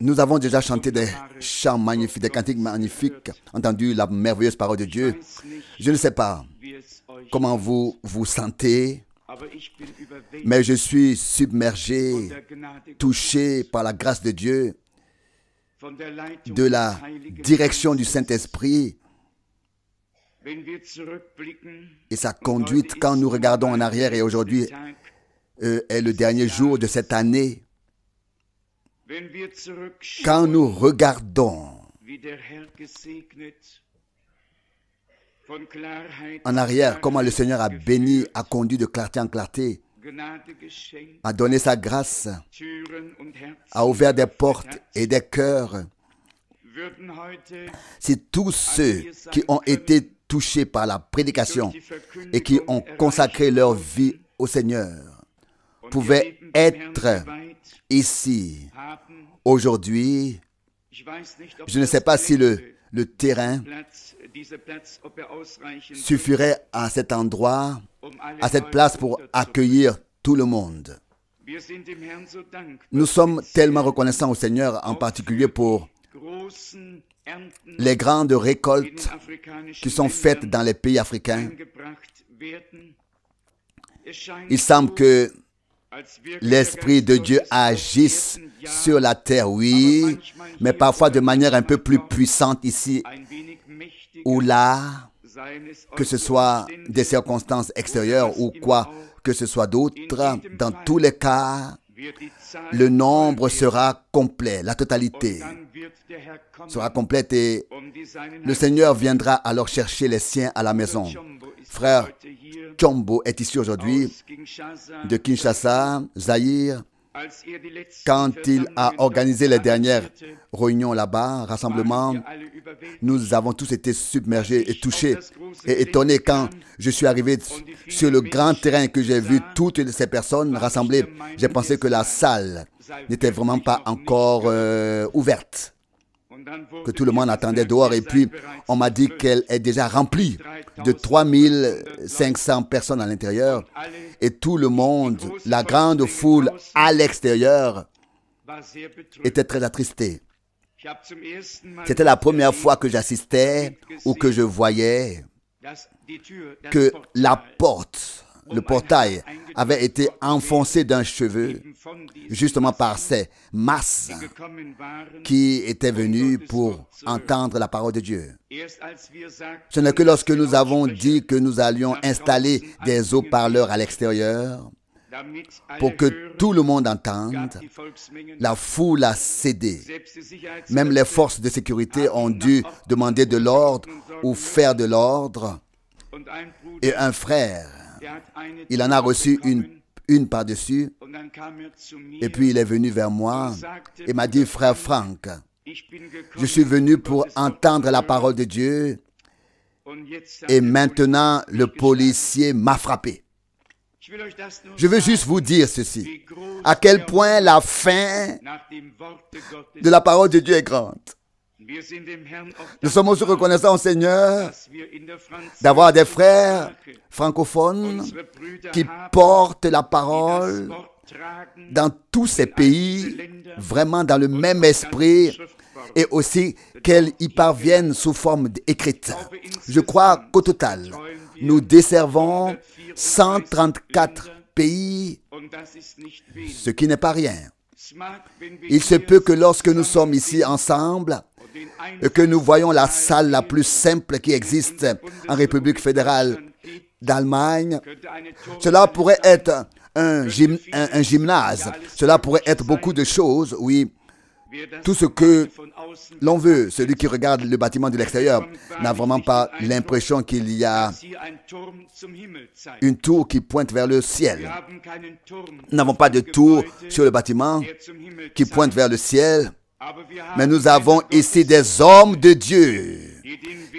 Nous avons déjà chanté des, chants magnifiques, des cantiques magnifiques, entendu la merveilleuse parole de Dieu. Je ne sais pas comment vous vous sentez, mais je suis submergé, touché par la grâce de Dieu, de la direction du Saint-Esprit et sa conduite quand nous regardons en arrière et aujourd'hui euh, est le dernier jour de cette année. Quand nous regardons en arrière, comment le Seigneur a béni, a conduit de clarté en clarté, a donné sa grâce, a ouvert des portes et des cœurs. c'est tous ceux qui ont été touchés par la prédication et qui ont consacré leur vie au Seigneur pouvait être ici aujourd'hui. Je ne sais pas si le, le terrain suffirait à cet endroit, à cette place pour accueillir tout le monde. Nous sommes tellement reconnaissants au Seigneur, en particulier pour les grandes récoltes qui sont faites dans les pays africains. Il semble que l'Esprit de Dieu agisse sur la terre, oui, mais parfois de manière un peu plus puissante ici ou là, que ce soit des circonstances extérieures ou quoi que ce soit d'autre. Dans tous les cas, le nombre sera complet, la totalité sera complète et le Seigneur viendra alors chercher les siens à la maison frère Chombo est ici aujourd'hui de Kinshasa, Zaïre. Quand il a organisé les dernières réunions là-bas, rassemblement, nous avons tous été submergés et touchés et étonnés quand je suis arrivé sur le grand terrain que j'ai vu toutes ces personnes rassemblées. J'ai pensé que la salle n'était vraiment pas encore euh, ouverte que tout le monde attendait dehors. Et puis, on m'a dit qu'elle est déjà remplie de 3500 personnes à l'intérieur. Et tout le monde, la grande foule à l'extérieur, était très attristée. C'était la première fois que j'assistais ou que je voyais que la porte le portail avait été enfoncé d'un cheveu justement par ces masses qui étaient venues pour entendre la parole de Dieu. Ce n'est que lorsque nous avons dit que nous allions installer des haut-parleurs à l'extérieur pour que tout le monde entende, la foule a cédé. Même les forces de sécurité ont dû demander de l'ordre ou faire de l'ordre. Et un frère il en a reçu une, une par-dessus. Et puis il est venu vers moi et m'a dit, frère Franck, je suis venu pour entendre la parole de Dieu. Et maintenant, le policier m'a frappé. Je veux juste vous dire ceci, à quel point la fin de la parole de Dieu est grande. Nous sommes aussi reconnaissants au Seigneur d'avoir des frères francophones qui portent la parole dans tous ces pays, vraiment dans le même esprit, et aussi qu'elles y parviennent sous forme écrite. Je crois qu'au total, nous desservons 134 pays, ce qui n'est pas rien. Il se peut que lorsque nous sommes ici ensemble, que nous voyons la salle la plus simple qui existe en République fédérale d'Allemagne. Cela pourrait être un, un, gymnase, cela pourrait être beaucoup de choses, oui. Tout ce que l'on veut, celui qui regarde le bâtiment de l'extérieur n'a vraiment pas l'impression qu'il y a une tour qui pointe vers le ciel. Nous n'avons pas de tour sur le bâtiment qui pointe vers le ciel mais nous avons ici des hommes de Dieu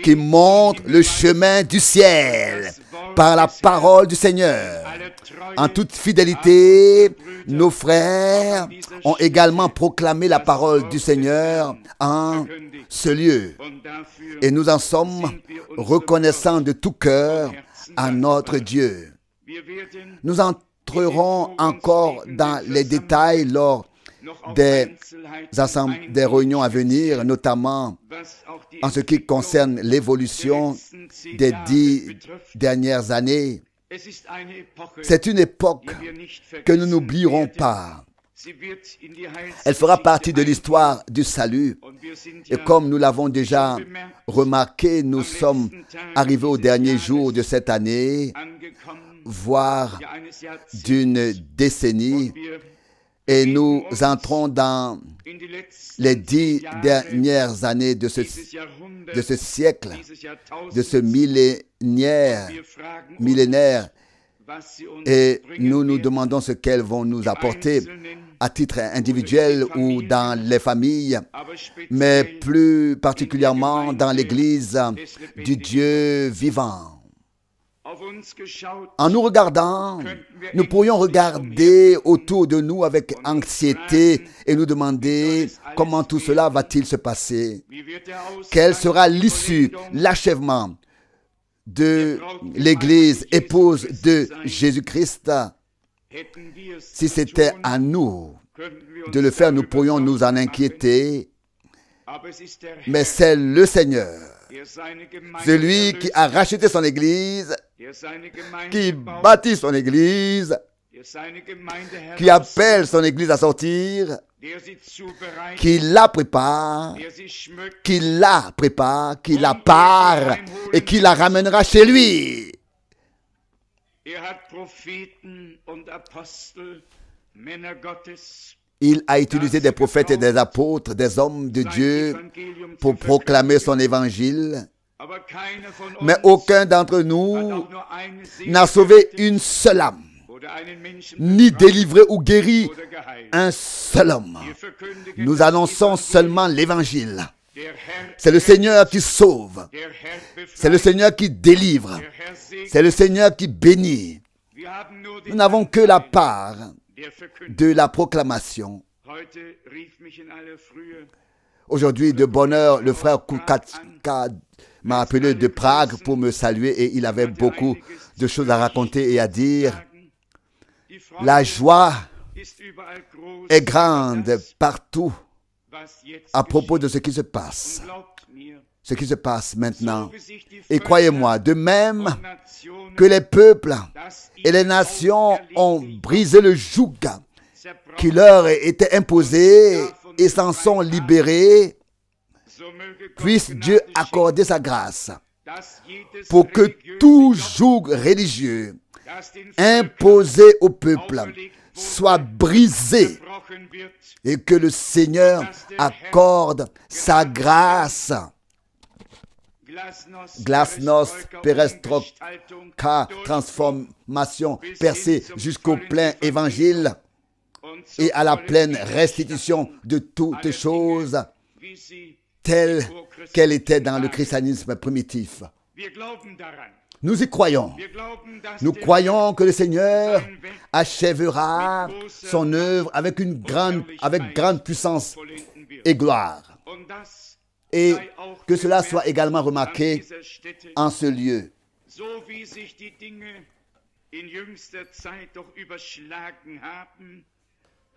qui montrent le chemin du ciel par la parole du Seigneur. En toute fidélité, nos frères ont également proclamé la parole du Seigneur en ce lieu. Et nous en sommes reconnaissants de tout cœur à notre Dieu. Nous entrerons encore dans les détails lors des, des réunions à venir, notamment en ce qui concerne l'évolution des dix dernières années. C'est une époque que nous n'oublierons pas. Elle fera partie de l'histoire du salut. Et comme nous l'avons déjà remarqué, nous sommes arrivés au dernier jour de cette année, voire d'une décennie, et nous entrons dans les dix dernières années de ce, siècle, de ce millénaire, millénaire, et nous nous demandons ce qu'elles vont nous apporter à titre individuel ou dans les familles, mais plus particulièrement dans l'Église du Dieu vivant. En nous regardant, nous pourrions regarder autour de nous avec anxiété et nous demander comment tout cela va-t-il se passer Quelle sera l'issue, l'achèvement de l'Église épouse um de Jésus-Christ Si c'était à nous de le faire, nous pourrions nous en inquiéter, mais c'est le Seigneur c'est lui qui a racheté son Église, qui bâtit son Église, qui appelle son Église à sortir, qui la prépare, qui la prépare, qui la part et qui la ramènera chez lui. Er il a utilisé des prophètes et des apôtres, des hommes de Dieu pour proclamer son évangile. Mais aucun d'entre nous n'a sauvé une seule âme, ni délivré ou guéri un seul homme. Nous annonçons seulement l'évangile. C'est le Seigneur qui sauve. C'est le Seigneur qui délivre. C'est le Seigneur qui bénit. Nous n'avons que la part de la proclamation. Aujourd'hui, de bonheur, le frère Kukatska m'a appelé de Prague pour me saluer et il avait beaucoup de choses à raconter et à dire. La joie est grande partout bah, à propos de ce qui se passe ce qui se passe maintenant. Et croyez-moi, de même que les peuples et les nations ont brisé le joug qui leur était imposé et s'en sont libérés, puisse Dieu accorder sa grâce pour que tout joug religieux imposé au peuple soit brisé et que le Seigneur accorde sa grâce glasnost, perestroka, transformation, percée jusqu'au plein évangile et à la pleine restitution de toutes choses telles qu'elles étaient dans le christianisme primitif. Nous y croyons. Nous croyons que le Seigneur achèvera son œuvre avec une grande, avec grande puissance et gloire et que cela soit également remarqué en ce lieu.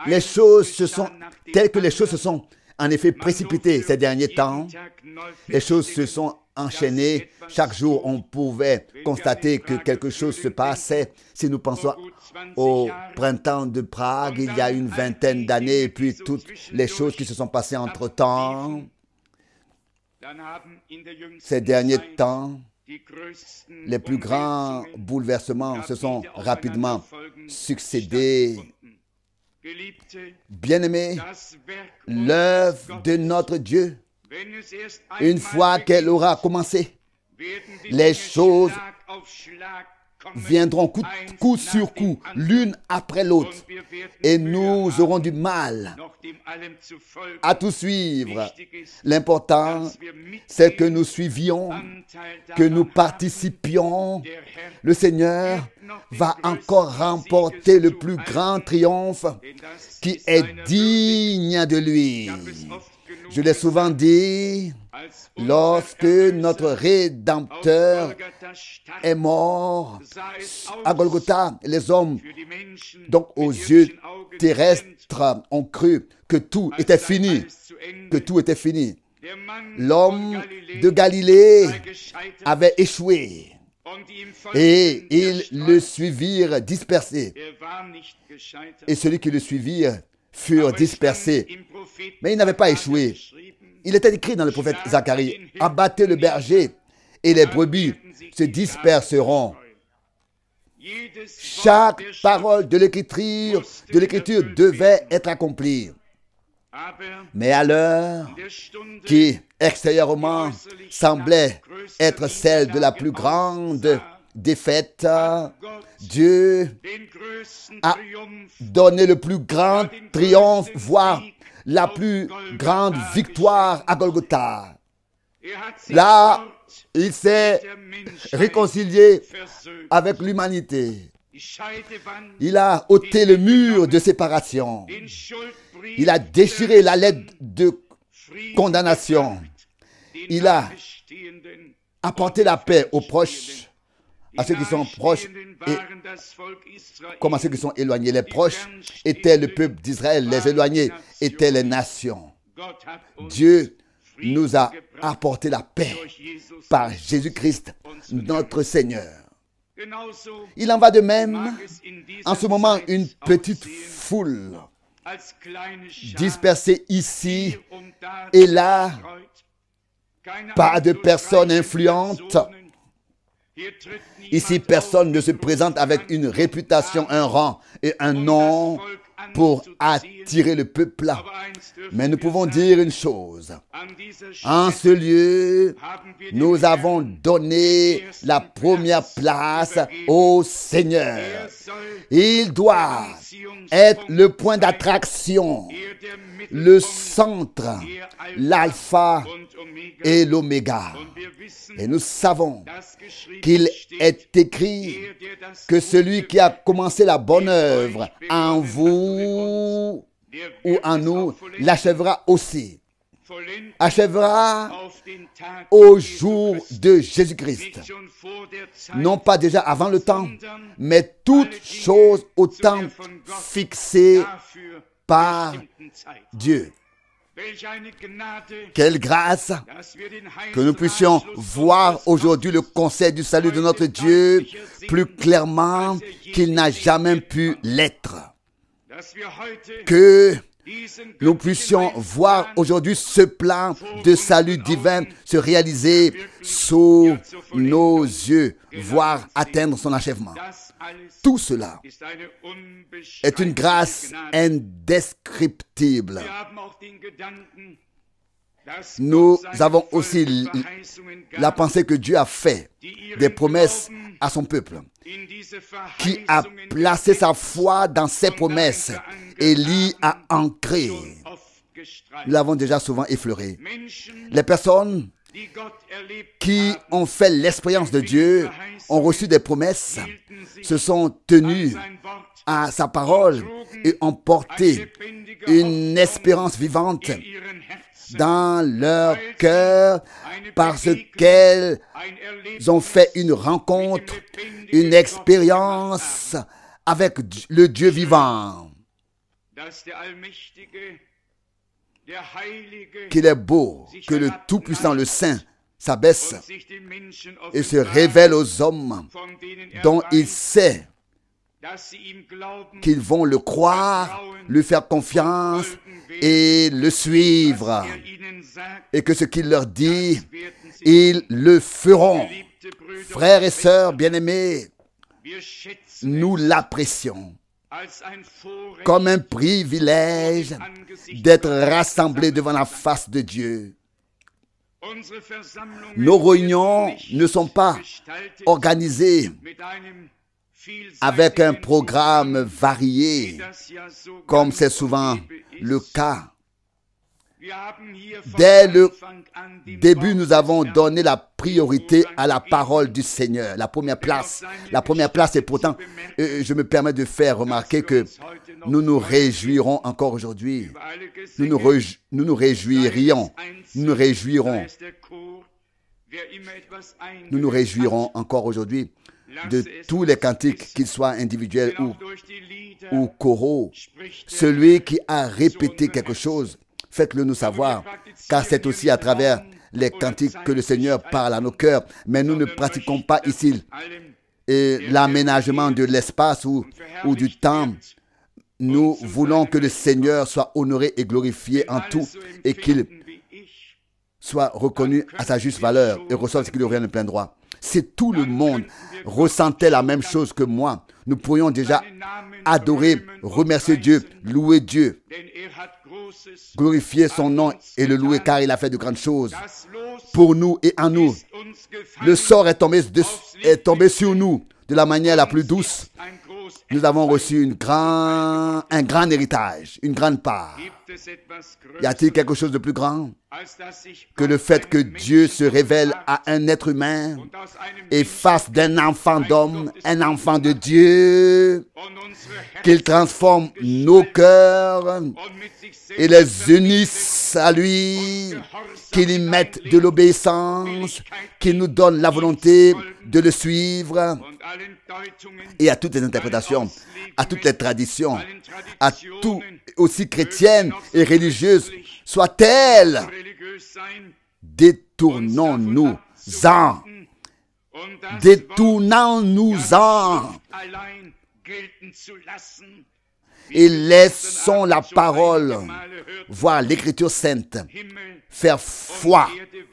Les choses se sont, telles que les choses se sont en effet précipitées ces derniers temps, les choses se sont enchaînées. Chaque jour, on pouvait constater que quelque chose se passait. Si nous pensons au printemps de Prague, il y a une vingtaine d'années, et puis toutes les choses qui se sont passées entre-temps, ces derniers temps, les plus grands bouleversements se sont rapidement succédés. bien aimé l'œuvre de notre Dieu, une fois qu'elle aura commencé, les choses viendront coup, sur coup, l'une après l'autre, et nous aurons du mal à tout suivre. L'important, c'est que nous suivions, que nous participions. Le Seigneur va encore remporter le plus grand triomphe qui est digne de lui. Je l'ai souvent dit, lorsque notre Rédempteur est mort à Golgotha, les hommes, donc aux yeux terrestres, ont cru que tout était fini, que tout était fini. L'homme de Galilée avait échoué et ils le suivirent dispersé. Et celui qui le suivirent furent dispersés. Mais il n'avait pas échoué. Il était écrit dans le prophète Zacharie, abattez le berger et les brebis se disperseront. Chaque parole de l'écriture, devait être accomplie. Mais à l'heure qui extérieurement semblait être celle de la plus grande défaite, Dieu a donné le plus grand triomphe, voire la plus grande victoire à Golgotha. Là, il s'est réconcilié avec l'humanité. Il a ôté le mur de séparation. Il a déchiré la lettre de condamnation. Il a apporté la paix aux proches à ceux qui sont proches et comme à ceux qui sont éloignés. Les proches étaient le peuple d'Israël, les éloignés étaient les nations. Dieu nous a apporté la paix par Jésus-Christ, notre Seigneur. Il en va de même, en ce moment, une petite foule dispersée ici et là, pas de personnes influentes, Ici, personne ne se présente avec une réputation, un rang et un nom pour attirer le peuple. Mais nous pouvons dire une chose. En ce lieu, nous avons donné la première place au Seigneur. Il doit être le point d'attraction, le centre, l'alpha et l'oméga. Et nous savons qu'il est écrit que celui qui a commencé la bonne œuvre en vous ou, en nous l'achèvera aussi. Achèvera au jour de Jésus-Christ. Non pas déjà avant le temps, mais toute chose au temps fixé par Dieu. Quelle grâce que nous puissions voir aujourd'hui le conseil du salut de notre Dieu plus clairement qu'il n'a jamais pu l'être que nous puissions voir aujourd'hui ce plan de salut divin se réaliser sous nos yeux, voire atteindre son achèvement. Tout cela est une grâce indescriptible. Nous avons aussi la pensée que Dieu a fait des promesses à son peuple, qui a placé sa foi dans ses promesses. et l'y a ancré. Nous l'avons déjà souvent effleuré. Les personnes qui ont fait l'expérience de Dieu, ont reçu des promesses, se sont tenues à sa parole et ont porté une espérance vivante dans leur cœur parce qu'elles ont fait une rencontre, une expérience avec le Dieu vivant. Qu'il est beau que le Tout-Puissant, le Saint, s'abaisse et se révèle aux hommes er dont il sait qu'ils vont le croire, lui faire confiance et le er suivre. Et que ce qu'il leur dit, ils le feront. Frères et sœurs bien-aimés, nous l'apprécions comme un privilège d'être rassemblés devant la face de Dieu. Nos réunions ne sont pas organisées avec un programme varié, comme c'est souvent le cas. Dès le début, nous avons donné la priorité à la parole du Seigneur, la première place. La première place, et pourtant, euh, euh, je me permets de faire remarquer que nous nous réjouirons encore aujourd'hui. Nous nous, nous nous réjouirions. Nous nous réjouirons. Nous nous réjouirons encore aujourd'hui de tous les cantiques, qu'ils soient individuels ou, ou Celui qui a répété quelque chose, faites-le nous savoir, car c'est aussi à travers les cantiques que le Seigneur parle à nos cœurs, mais nous ne pratiquons pas ici l'aménagement de l'espace ou, ou du temps. Nous voulons que le Seigneur soit honoré et glorifié en tout et qu'il soit reconnu à sa juste valeur et reçoive ce qu'il lui revient de plein droit. Si tout le monde ressentait la même chose que moi, nous pourrions déjà adorer, remercier Dieu, louer Dieu, glorifier son nom et le louer car il a fait de grandes choses pour nous et en nous. Le sort est tombé, est tombé sur nous de la manière la plus douce nous avons reçu un grand héritage, une grande part. Y a-t-il quelque chose de plus grand que le fait que Dieu se révèle à un être humain et fasse d'un enfant d'homme un enfant de Dieu, qu'il transforme nos cœurs et les unisse à lui, qu'il y mette de l'obéissance, qu'il nous donne la volonté de le suivre et à toutes les interprétations, à toutes les traditions, à tout, aussi chrétiennes et religieuses, soit elles détournons Détournons-nous-en. Détournons-nous-en et laissons la parole voir l'écriture sainte faire foi,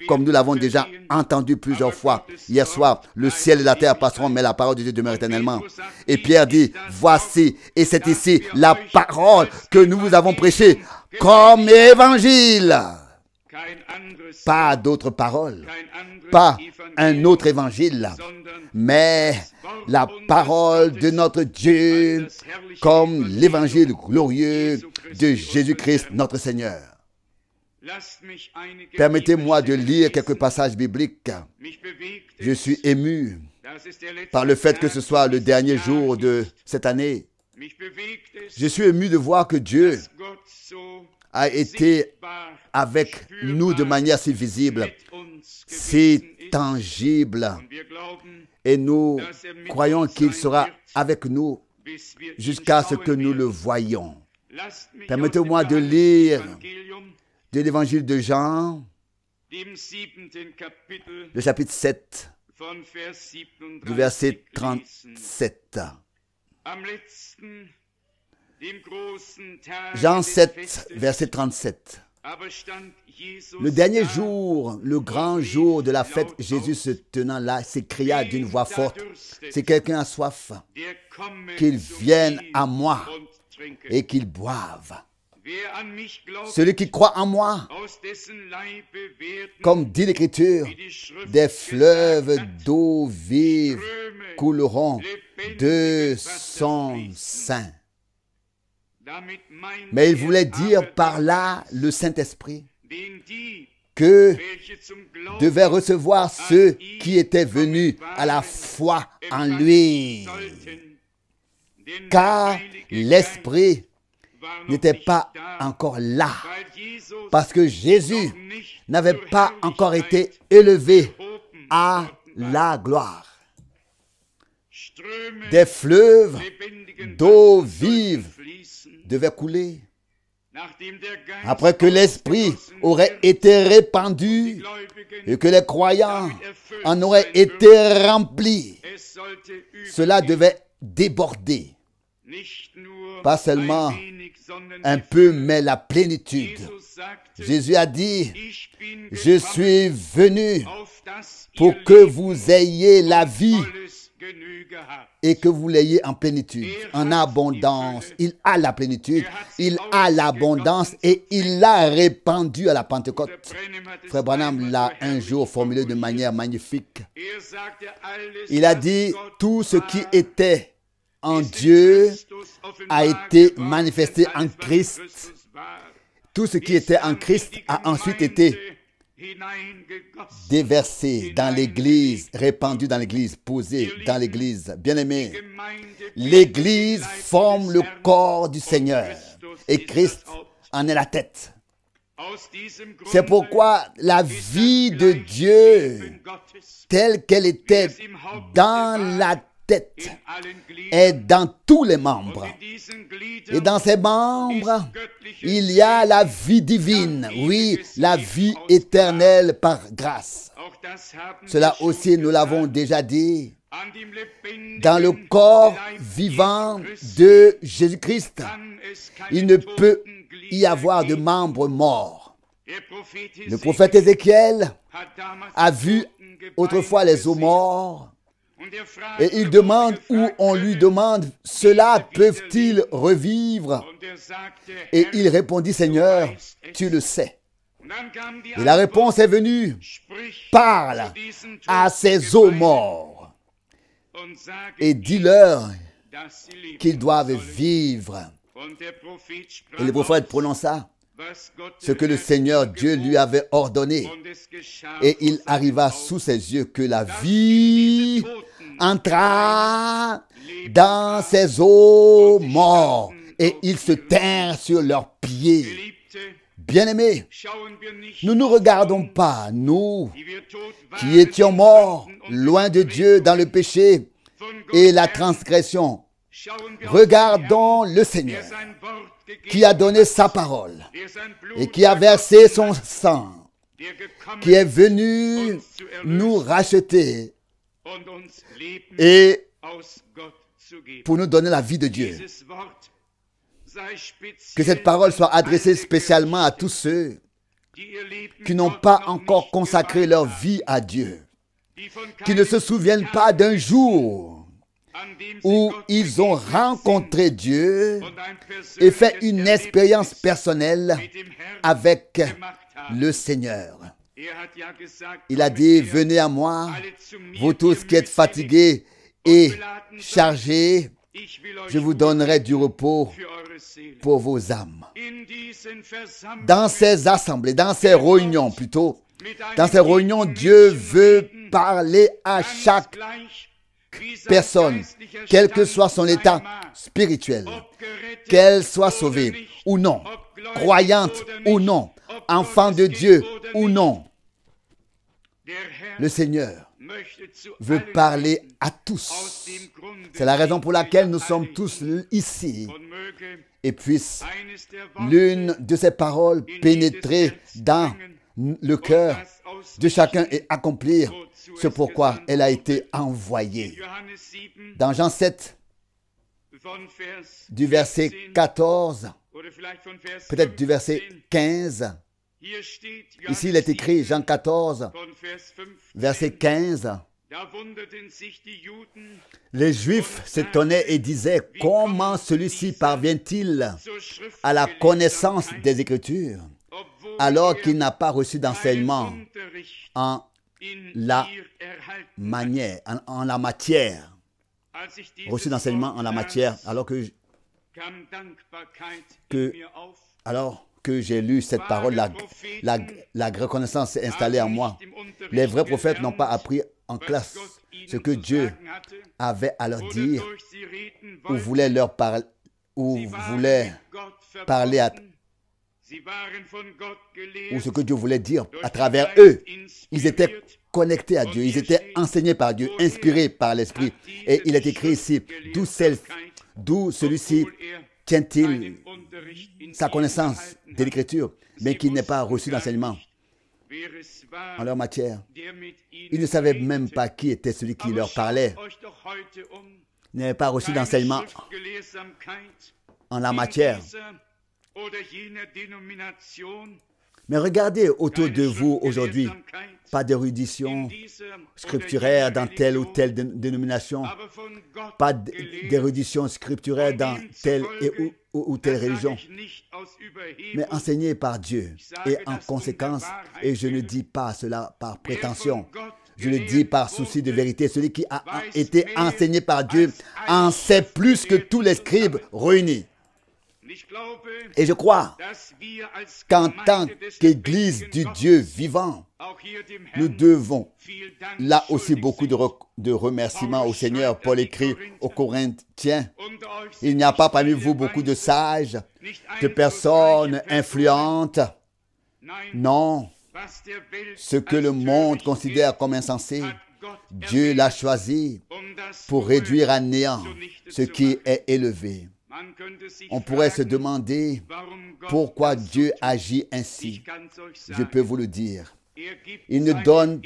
comme nous l'avons déjà entendu plusieurs fois. Hier soir, le ciel et la terre passeront, mais la parole de Dieu demeure éternellement. Et Pierre dit, voici, et c'est ici la parole que nous vous avons prêchée comme évangile. Pas d'autres paroles, pas un autre évangile, mais la parole de notre Dieu comme l'évangile glorieux de Jésus-Christ notre Seigneur. Permettez-moi de lire quelques passages bibliques. Je suis ému par le fait que ce soit le dernier jour de cette année. Je suis ému de voir que Dieu a été avec nous de manière si visible, si tangible. Et nous croyons qu'il sera avec nous jusqu'à ce que nous le voyons. Permettez-moi de lire de l'évangile de Jean, le chapitre 7, du verset 37. Jean 7, verset 37. Le dernier jour, le grand jour de la fête, Jésus se tenant là s'écria d'une voix forte, si quelqu'un a soif, qu'il vienne à moi et qu'il boive. Celui qui croit en moi, comme dit l'Écriture, des fleuves d'eau vive couleront de son sein. Mais il voulait dire par là le Saint-Esprit que devait recevoir ceux qui étaient venus à la foi en lui. Car l'Esprit n'était pas encore là, parce que Jésus n'avait pas encore été élevé à la gloire. Des fleuves d'eau vive devait couler. Après que l'Esprit aurait été répandu et que les croyants en auraient été remplis, cela devait déborder. Pas seulement un peu, mais la plénitude. Jésus a dit, je suis venu pour que vous ayez la vie et que vous l'ayez en plénitude, en abondance. Il a la plénitude, il a l'abondance et il l'a répandu à la Pentecôte. Frère Branham l'a un jour formulé de manière magnifique. Il a dit, tout ce qui était en Dieu a été manifesté en Christ. Tout ce qui était en Christ a ensuite été déversé dans l'Église, répandu dans l'Église, posé dans l'Église. Bien-aimé, l'Église forme le corps du Seigneur et Christ en est la tête. C'est pourquoi la vie de Dieu telle qu'elle était dans la tête est dans tous les membres. Et dans ces membres, il y a la vie divine, oui, la vie éternelle par grâce. Cela aussi, nous l'avons déjà dit. Dans le corps vivant de Jésus-Christ, il ne peut y avoir de membres morts. Le prophète Ézéchiel a vu autrefois les eaux morts et il demande ou on lui demande, cela peuvent-ils revivre Et il répondit, Seigneur, tu le sais. Et la réponse est venue, parle à ces eaux morts et dis-leur qu'ils doivent vivre. Et le prophète prononça ce que le Seigneur Dieu lui avait ordonné. Et il arriva sous ses yeux que la vie entra dans ses eaux morts et ils se tinrent sur leurs pieds. Bien-aimés, nous ne regardons pas, nous qui étions morts, loin de Dieu, dans le péché et la transgression. Regardons le Seigneur qui a donné sa parole et qui a versé son sang, qui est venu nous racheter et pour nous donner la vie de Dieu. Que cette parole soit adressée spécialement à tous ceux qui n'ont pas encore consacré leur vie à Dieu, qui ne se souviennent pas d'un jour où ils ont rencontré Dieu et fait une expérience personnelle avec le Seigneur. Il a dit, venez à moi, vous tous qui êtes fatigués et chargés, je vous donnerai du repos pour vos âmes. Dans ces assemblées, dans ces réunions plutôt, dans ces réunions, Dieu veut parler à chaque personne, quel que soit son état spirituel, qu'elle soit sauvée ou non, croyante ou non, enfant de Dieu ou non, le Seigneur veut parler à tous. C'est la raison pour laquelle nous sommes tous ici. Et puisse l'une de ces paroles pénétrer dans le cœur de chacun et accomplir ce pourquoi elle a été envoyée. Dans Jean 7, du verset 14 peut-être du verset 15. Ici, il est écrit, Jean 14, verset 15. Les Juifs s'étonnaient et disaient, comment celui-ci parvient-il à la connaissance des Écritures alors er qu'il n'a pas reçu d'enseignement en la manière, en, la matière, reçu d'enseignement en la matière, alors que que, alors que j'ai lu cette parole, la, la, reconnaissance s'est installée en moi. Les vrais prophètes n'ont pas appris en classe ce que Dieu avait à leur dire ou voulait leur parler ou voulait parler à, ou ce que Dieu voulait dire à travers eux. Ils étaient connectés à Dieu, ils étaient enseignés par Dieu, inspirés par l'Esprit. Et il est écrit ici, d'où celle D'où celui-ci tient-il sa connaissance de l'Écriture, mais qu'il n'ait pas reçu d'enseignement en leur matière Il ne savait même pas qui était celui qui leur parlait. n'est pas reçu d'enseignement en la matière. Mais regardez autour de vous aujourd'hui, pas d'érudition scripturaire dans telle ou telle dénomination, pas d'érudition scripturaire dans telle ou, ou, telle religion, mais enseigné par Dieu. Et en conséquence, et je ne dis pas cela par prétention, je le dis par souci de vérité, celui qui a été enseigné par Dieu en sait plus que tous les scribes réunis. Et je crois qu'en tant qu'Église du Dieu vivant, nous devons là aussi beaucoup de, remerciements au Seigneur. Paul écrit aux Corinthiens, il n'y a pas parmi vous beaucoup de sages, de personnes influentes. Non, ce que le monde considère comme insensé, Dieu l'a choisi pour réduire à néant ce qui est élevé on pourrait se demander pourquoi Dieu agit ainsi. Je peux vous le dire. Il ne donne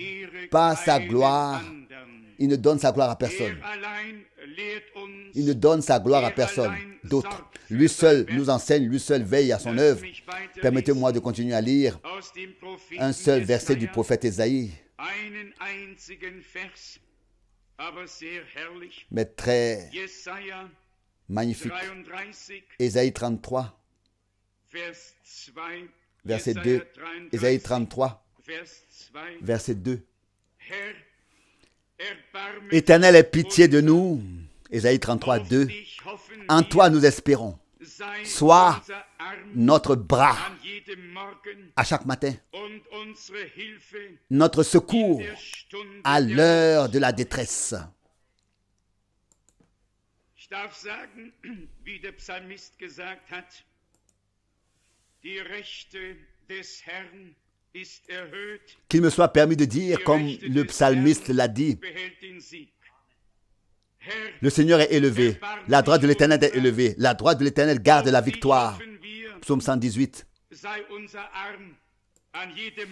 pas sa gloire. Il ne donne sa gloire à personne. Il ne donne sa gloire à personne d'autre. Lui seul nous enseigne, lui seul veille à son œuvre. Permettez-moi de continuer à lire un seul verset du prophète isaïe mais très magnifique. Ésaïe 33, verset 2. Ésaïe 33, verset 2. Éternel, aie pitié de nous. Ésaïe 33, 2. En toi nous espérons. Sois notre bras à chaque matin, notre secours à l'heure de la détresse. Ich Qu'il me soit permis de dire, comme le psalmiste l'a dit, le Seigneur est élevé, la droite de l'Éternel est élevée, la droite de l'Éternel garde la victoire. Psaume 118.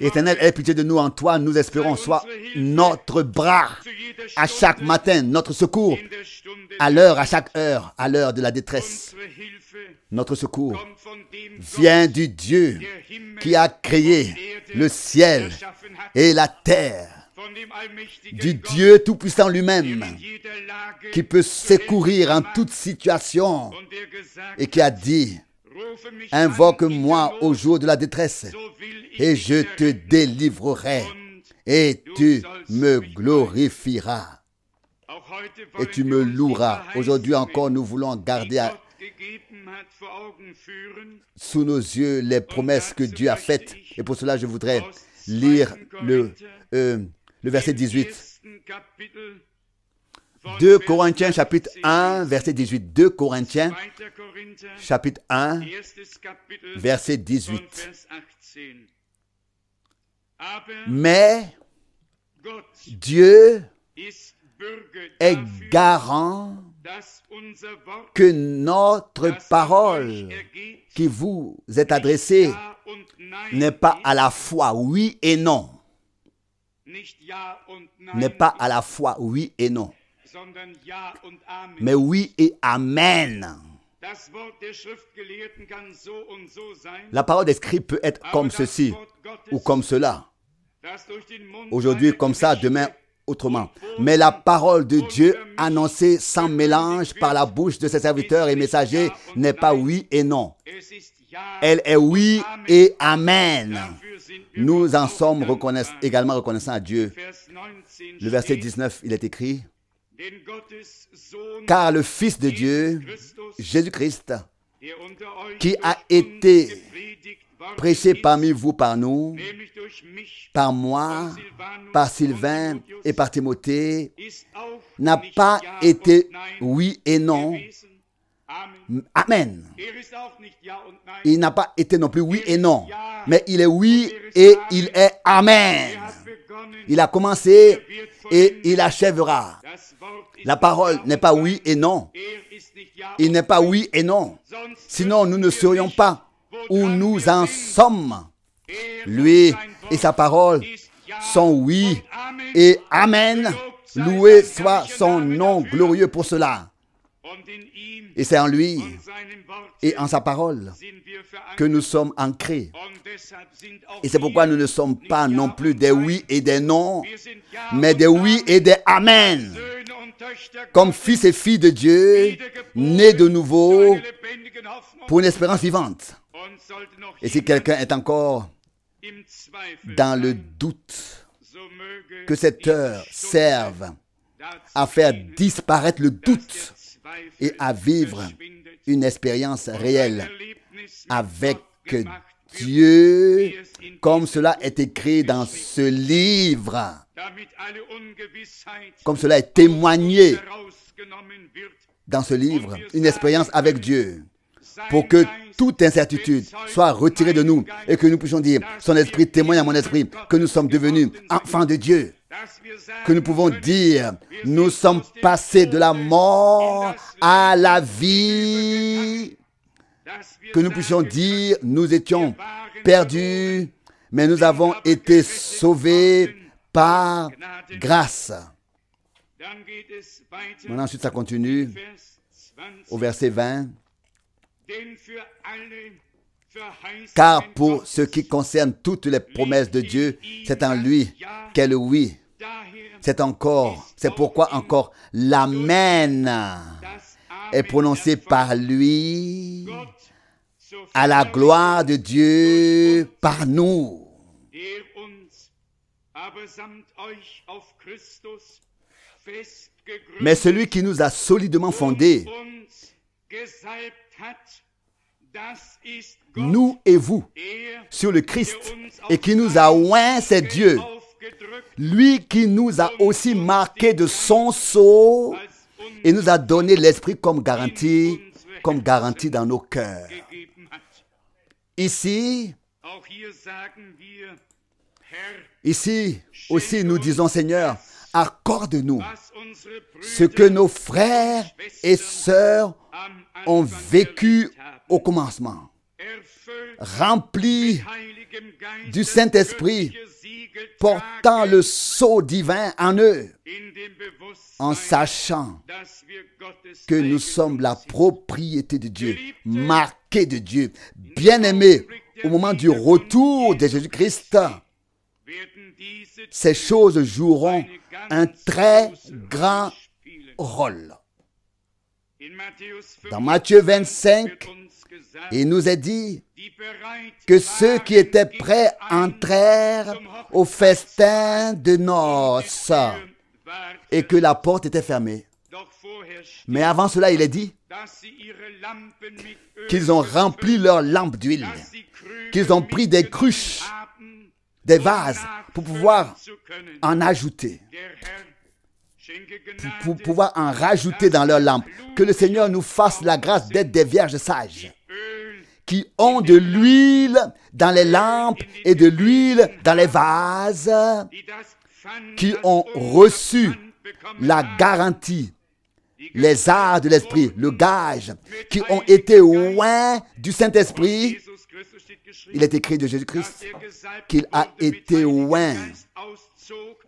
Éternel, aie pitié de nous en toi, nous espérons, soit notre bras à chaque matin, notre secours à l'heure, à chaque heure, à l'heure de la détresse. Notre secours vient du Dieu qui a créé le ciel et la terre du Dieu Tout-Puissant lui-même, qui peut secourir en toute situation et qui a dit, Invoque-moi au jour de la détresse, et je te délivrerai, et tu me glorifieras, et tu me loueras. Aujourd'hui encore, nous voulons garder sous nos yeux les promesses que Dieu a faites. Et pour cela, je voudrais lire le, euh, le verset 18 2 Corinthiens chapitre 1, verset 18. 2 Corinthiens chapitre 1, verset 18. Mais Dieu est garant que notre parole qui vous est adressée n'est pas à la fois oui et non. N'est pas à la fois oui et non mais oui et Amen. La parole des scribes peut être comme ceci ou comme cela. Aujourd'hui comme ça, demain autrement. Mais la parole de Dieu annoncée sans mélange par la bouche de ses serviteurs et messagers n'est pas oui et non. Elle est oui et Amen. Nous en sommes également reconnaissants à Dieu. Le verset 19, il est écrit. Car le Fils de Dieu, Jésus-Christ, qui a été prêché parmi vous, par nous, par moi, par Sylvain et par Timothée, n'a pas été oui et non. Amen. Er il n'a pas été non plus oui er et non, mais il est oui er et il est Amen. Il a commencé et il achèvera. La parole n'est pas oui et non. Il n'est pas oui et non. Sinon, nous ne serions pas où nous en sommes. Lui et sa parole sont oui et amen. Loué soit son nom glorieux pour cela. Et c'est en lui et en sa parole que nous sommes ancrés. Et c'est pourquoi nous ne sommes pas non plus des oui et des non, mais des oui et des amen comme fils et fille de Dieu, nés de nouveau pour une espérance vivante. Et si quelqu'un est encore dans le doute, que cette heure serve à faire disparaître le doute et à vivre une expérience réelle avec Dieu, comme cela est écrit dans ce livre. Comme cela est témoigné dans ce livre, une expérience avec Dieu, pour que toute incertitude soit retirée de nous et que nous puissions dire, son esprit témoigne à mon esprit que nous sommes devenus enfants de Dieu, que nous pouvons dire, nous sommes passés de la mort à la vie, que nous puissions dire, nous étions perdus, mais nous avons été sauvés, par grâce. Maintenant, ensuite, ça continue au verset 20. Car pour ce qui concerne toutes les promesses de Dieu, c'est en lui qu'est le oui. C'est encore, c'est pourquoi encore l'amen est prononcé par lui à la gloire de Dieu par nous. Mais celui qui nous a solidement fondés, nous et vous, sur le Christ, et qui nous a oint, c'est Dieu. Lui qui nous a aussi marqué de son sceau et nous a donné l'Esprit comme garantie, comme garantie dans nos cœurs. Ici, Ici aussi, nous disons, Seigneur, accorde-nous ce que nos frères et sœurs ont vécu au commencement. Remplis du Saint-Esprit, portant le sceau divin en eux, en sachant que nous sommes la propriété de Dieu, marqués de Dieu, bien-aimés au moment du retour de Jésus-Christ ces choses joueront un très grand rôle. Dans Matthieu 25, il nous est dit que ceux qui étaient prêts entrèrent au festin de noces et que la porte était fermée. Mais avant cela, il est dit qu'ils ont rempli leurs lampes d'huile, qu'ils ont pris des cruches des vases pour pouvoir en ajouter, pour, pouvoir en rajouter dans leurs lampes. Que le Seigneur nous fasse la grâce d'être des vierges sages qui ont de l'huile dans les lampes et de l'huile dans les vases, qui ont reçu la garantie, les arts de l'esprit, le gage, qui ont été loin du Saint-Esprit il est écrit de Jésus-Christ qu'il a été loin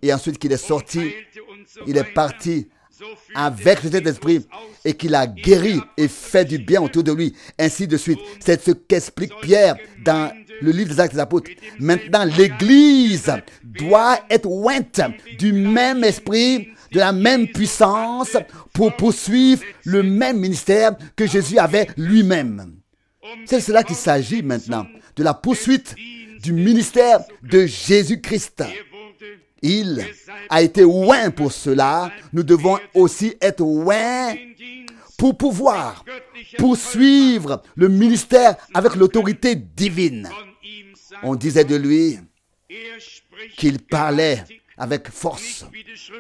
et ensuite qu'il est sorti, il est parti avec cet esprit et qu'il a guéri et fait du bien autour de lui, ainsi de suite. C'est ce qu'explique Pierre dans le livre des Actes des Apôtres. Maintenant, l'Église doit être ointe du même esprit, de la même puissance pour poursuivre le même ministère que Jésus avait lui-même. C'est cela qu'il s'agit maintenant de la poursuite du ministère de Jésus-Christ. Il a été ouin pour cela. Nous devons aussi être ouin pour pouvoir poursuivre le ministère avec l'autorité divine. On disait de lui qu'il parlait avec force,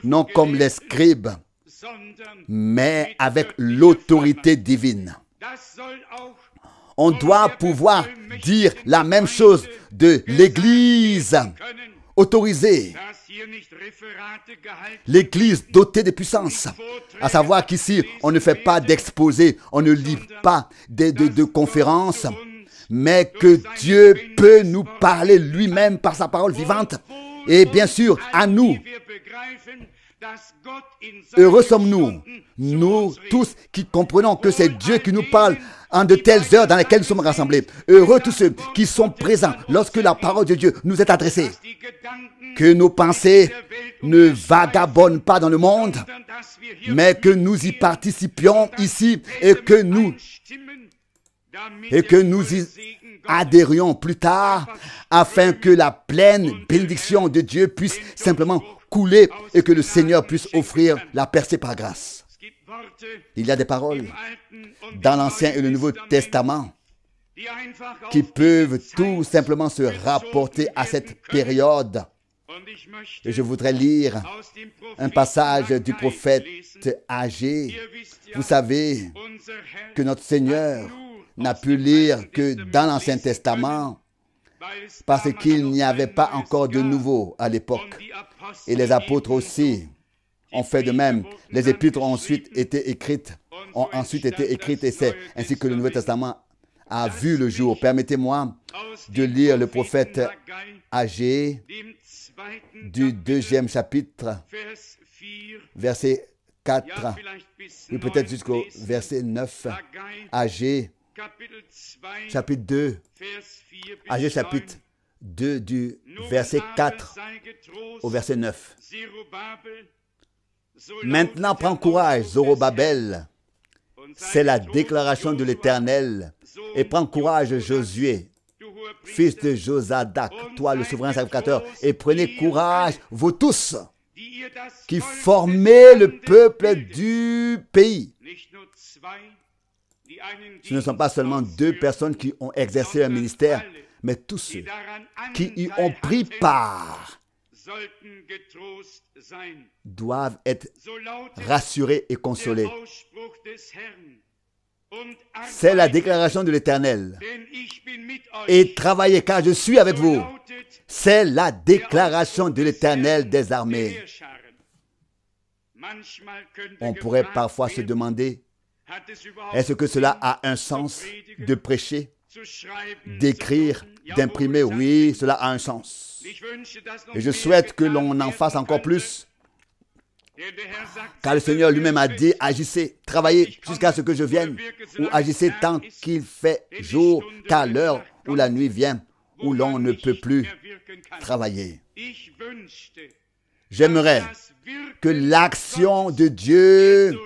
non comme les scribes, mais avec l'autorité divine. On doit pouvoir dire la même chose de l'Église autorisée, l'Église dotée de puissance. À savoir qu'ici, on ne fait pas d'exposé, on ne lit pas de, de, de conférences, mais que Dieu peut nous parler lui-même par sa parole vivante. Et bien sûr, à nous, Heureux sommes-nous, nous tous qui comprenons que c'est Dieu qui nous parle en de telles heures dans lesquelles nous sommes rassemblés. Heureux tous ceux qui sont présents lorsque la parole de Dieu nous est adressée. Que nos pensées ne vagabondent pas dans le monde, mais que nous y participions ici et que nous et que nous y adhérions plus tard afin que la pleine bénédiction de Dieu puisse simplement couler et que le Seigneur puisse offrir la percée par grâce. Il y a des paroles dans l'Ancien et le Nouveau Testament qui peuvent tout simplement se rapporter à cette période. Et je voudrais lire un passage du prophète âgé. Vous savez que notre Seigneur n'a pu lire que dans l'Ancien Testament parce qu'il n'y avait pas encore de nouveau à l'époque. Et les apôtres aussi. On fait de même. Les épîtres ont ensuite été écrites, ont ensuite été écrites et c'est ainsi que le Nouveau Testament a vu le jour. Permettez-moi de lire le prophète Agé du deuxième chapitre, verset 4, ou peut-être jusqu'au verset 9. Agé, chapitre 2, chapitre 2 du verset 4 au verset 9. Maintenant prends courage, Zorobabel. C'est la déclaration de l'Éternel. Et prends courage, Josué, fils de Josadak, toi le souverain sacrificateur, et prenez courage, vous tous, qui formez le peuple du pays. Ce ne sont pas seulement deux personnes qui ont exercé un ministère, mais tous ceux qui y ont pris part doivent être rassurés et consolés. C'est la déclaration de l'Éternel. Et travaillez car je suis avec vous. C'est la déclaration de l'Éternel des armées. On pourrait parfois se demander, est-ce que cela a un sens de prêcher, d'écrire, d'imprimer Oui, cela a un sens. Et je souhaite que l'on en fasse encore plus. Car le Seigneur lui-même a dit, agissez, travaillez jusqu'à ce que je vienne, ou agissez tant qu'il fait jour, car l'heure où la nuit vient, où l'on ne peut plus travailler. J'aimerais que l'action de Dieu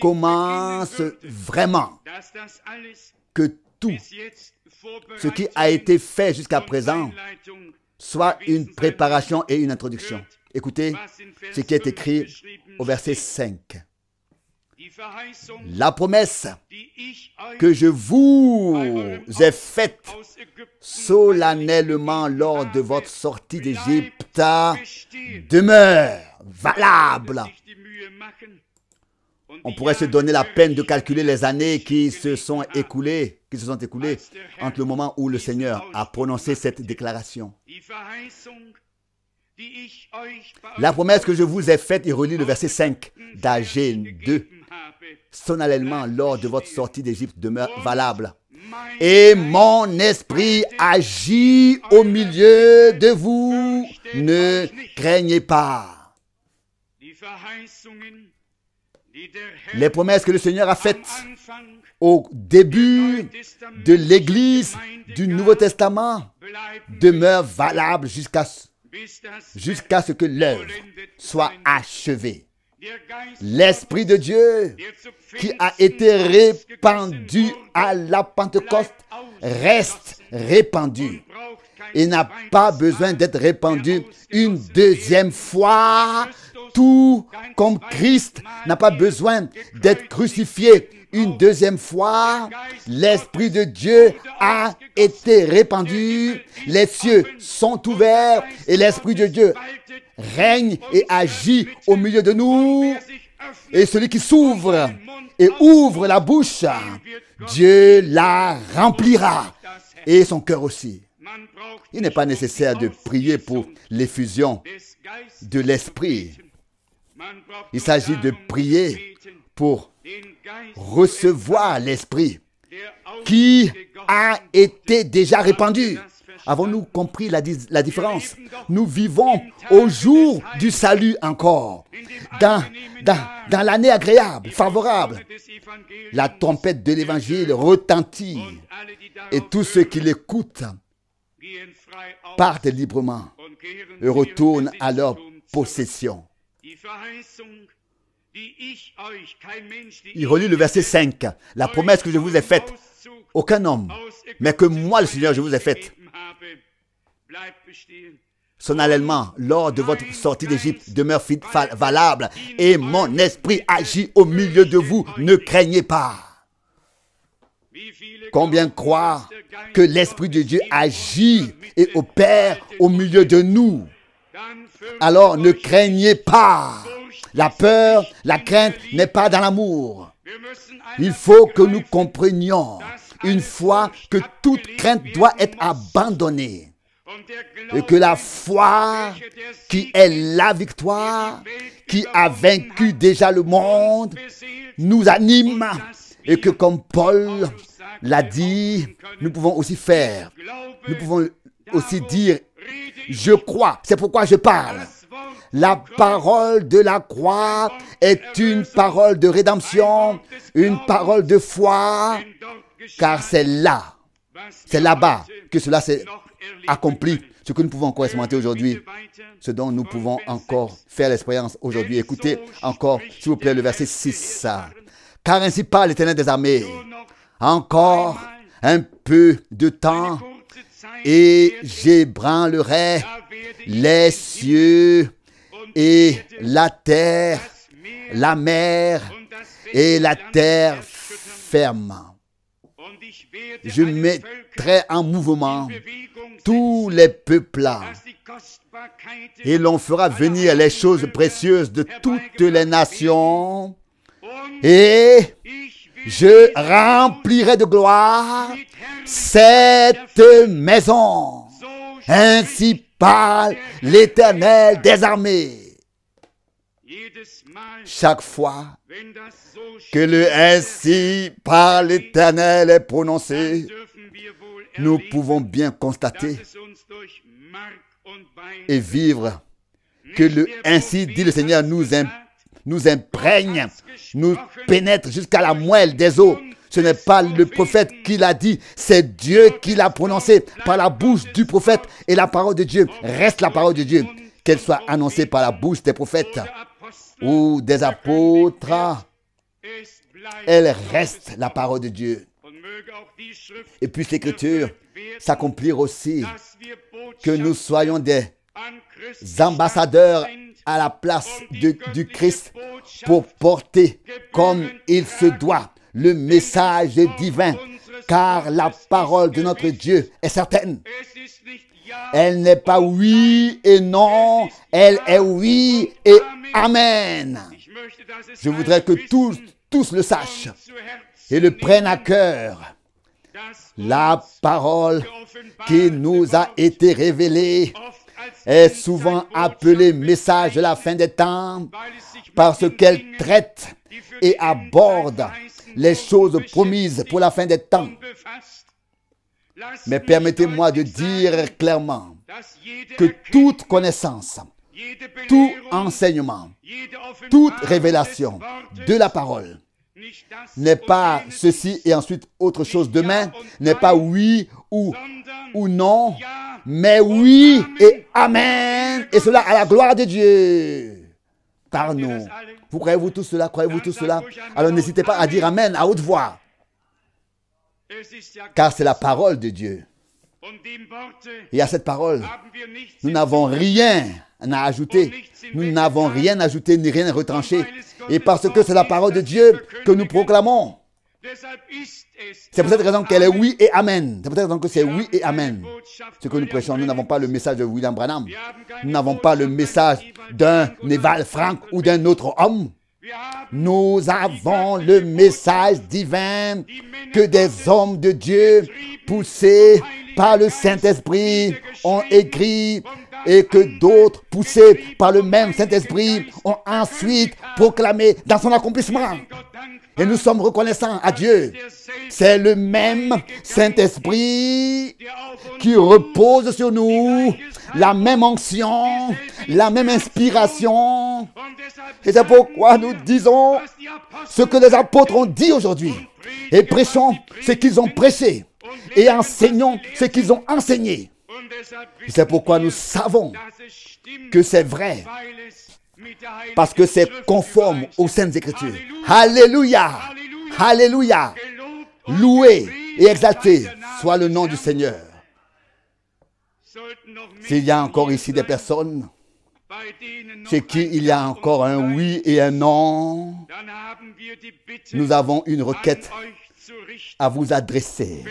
commence vraiment, que tout ce qui a été fait jusqu'à présent soit une préparation et une introduction. Écoutez ce qui est écrit au verset 5. La promesse que je vous ai faite solennellement lors de votre sortie d'Égypte demeure valable. On pourrait se donner la peine de calculer les années qui se sont écoulées qui se sont écoulés entre le moment où le Seigneur a prononcé cette déclaration. La promesse que je vous ai faite, et relit le verset 5 d'Agène 2. Son lors de votre sortie d'Égypte demeure valable. Et mon esprit agit au milieu de vous. Ne craignez pas. Les promesses que le Seigneur a faites au début de l'Église du Nouveau Testament demeure valable jusqu'à ce que l'œuvre soit achevée. L'Esprit de Dieu qui a été répandu à la Pentecôte reste répandu. et n'a pas besoin d'être répandu une deuxième fois, tout comme Christ n'a pas besoin d'être crucifié une deuxième fois, l'Esprit de Dieu a été répandu, les cieux sont ouverts et l'Esprit de Dieu règne et agit au milieu de nous. Et celui qui s'ouvre et ouvre la bouche, Dieu la remplira et son cœur aussi. Il n'est pas nécessaire de prier pour l'effusion de l'Esprit. Il s'agit de prier pour recevoir l'Esprit qui a été déjà répandu. Avons-nous compris la, la différence Nous vivons au jour du salut encore, dans, dans, dans l'année agréable, favorable. La trompette de l'Évangile retentit et tous ceux qui l'écoutent partent librement et retournent à leur possession. Il relit le verset 5, la promesse que je vous ai faite, aucun homme, mais que moi, le Seigneur, je vous ai faite. Son allèlement lors de votre sortie d'Égypte demeure valable et mon esprit agit au milieu de vous. Ne craignez pas. Combien croire que l'Esprit de Dieu agit et opère au milieu de nous Alors ne craignez pas. La peur, la crainte n'est pas dans l'amour. Il faut que nous comprenions une fois que toute crainte doit être abandonnée et que la foi qui est la victoire, qui a vaincu déjà le monde, nous anime et que comme Paul l'a dit, nous pouvons aussi faire, nous pouvons aussi dire, je crois, c'est pourquoi je parle. La parole de la croix est une parole de rédemption, une parole de foi, car c'est là, c'est là-bas que cela s'est accompli. Ce que nous pouvons encore expérimenter aujourd'hui, ce dont nous pouvons encore faire l'expérience aujourd'hui. Écoutez encore, s'il vous plaît, le verset 6. Car ainsi parle l'Éternel des armées. Encore un peu de temps et j'ébranlerai les cieux et la terre, la mer et la terre ferme. Je mettrai en mouvement tous les peuples et l'on fera venir les choses précieuses de toutes les nations et je remplirai de gloire cette maison. Ainsi parle l'Éternel des armées. Chaque fois que le ainsi par l'Éternel est prononcé, nous pouvons bien constater et vivre que le ainsi dit le Seigneur nous, nous imprègne, nous pénètre jusqu'à la moelle des eaux. Ce n'est pas le prophète qui l'a dit, c'est Dieu qui l'a prononcé par la bouche du prophète. Et la parole de Dieu reste la parole de Dieu, qu'elle soit annoncée par la bouche des prophètes ou des apôtres, elle reste la parole de Dieu. Et puisse l'Écriture s'accomplir aussi, que nous soyons des ambassadeurs à la place du Christ pour porter comme il se doit le message divin, car la parole de notre Dieu est certaine. Elle n'est pas oui et non, elle est oui et amen. Je voudrais que tous, tous le sachent et le prennent à cœur. La parole qui nous a été révélée est souvent appelée message de la fin des temps parce qu'elle traite et aborde les choses promises pour la fin des temps. Mais permettez-moi de dire clairement que toute connaissance, tout enseignement, toute révélation de la parole n'est pas ceci et ensuite autre chose demain, n'est pas oui ou, ou non, mais oui et amen. Et cela à la gloire de Dieu. par nous, vous croyez-vous tout cela, croyez-vous tout cela Alors n'hésitez pas à dire amen à haute voix car c'est la parole de Dieu. Et à cette parole, nous n'avons rien à ajouter. Nous n'avons rien ajouté ni rien à retrancher. Et parce que c'est la parole de Dieu que nous proclamons. C'est pour cette raison qu'elle est oui et amen. C'est pour cette raison que c'est oui et amen. Ce que nous prêchons, nous n'avons pas le message de William Branham. Nous n'avons pas le message d'un Neval Frank ou d'un autre homme. Nous avons le message divin que des hommes de Dieu, poussés par le Saint-Esprit, ont écrit et que d'autres, poussés par le même Saint-Esprit, ont ensuite proclamé dans son accomplissement. Et nous sommes reconnaissants à Dieu. C'est le même Saint-Esprit qui repose sur nous, la même onction, la même inspiration. Et c'est pourquoi nous disons ce que les apôtres ont dit aujourd'hui et prêchons ce qu'ils ont prêché et enseignons ce qu'ils ont enseigné. C'est pourquoi nous savons que c'est vrai parce que c'est conforme aux saintes écritures. Alléluia. Alléluia. Loué et exalté soit le nom du Seigneur. S'il y a encore ici des personnes chez qui il y a encore un oui et un non, nous avons une requête à vous adresser.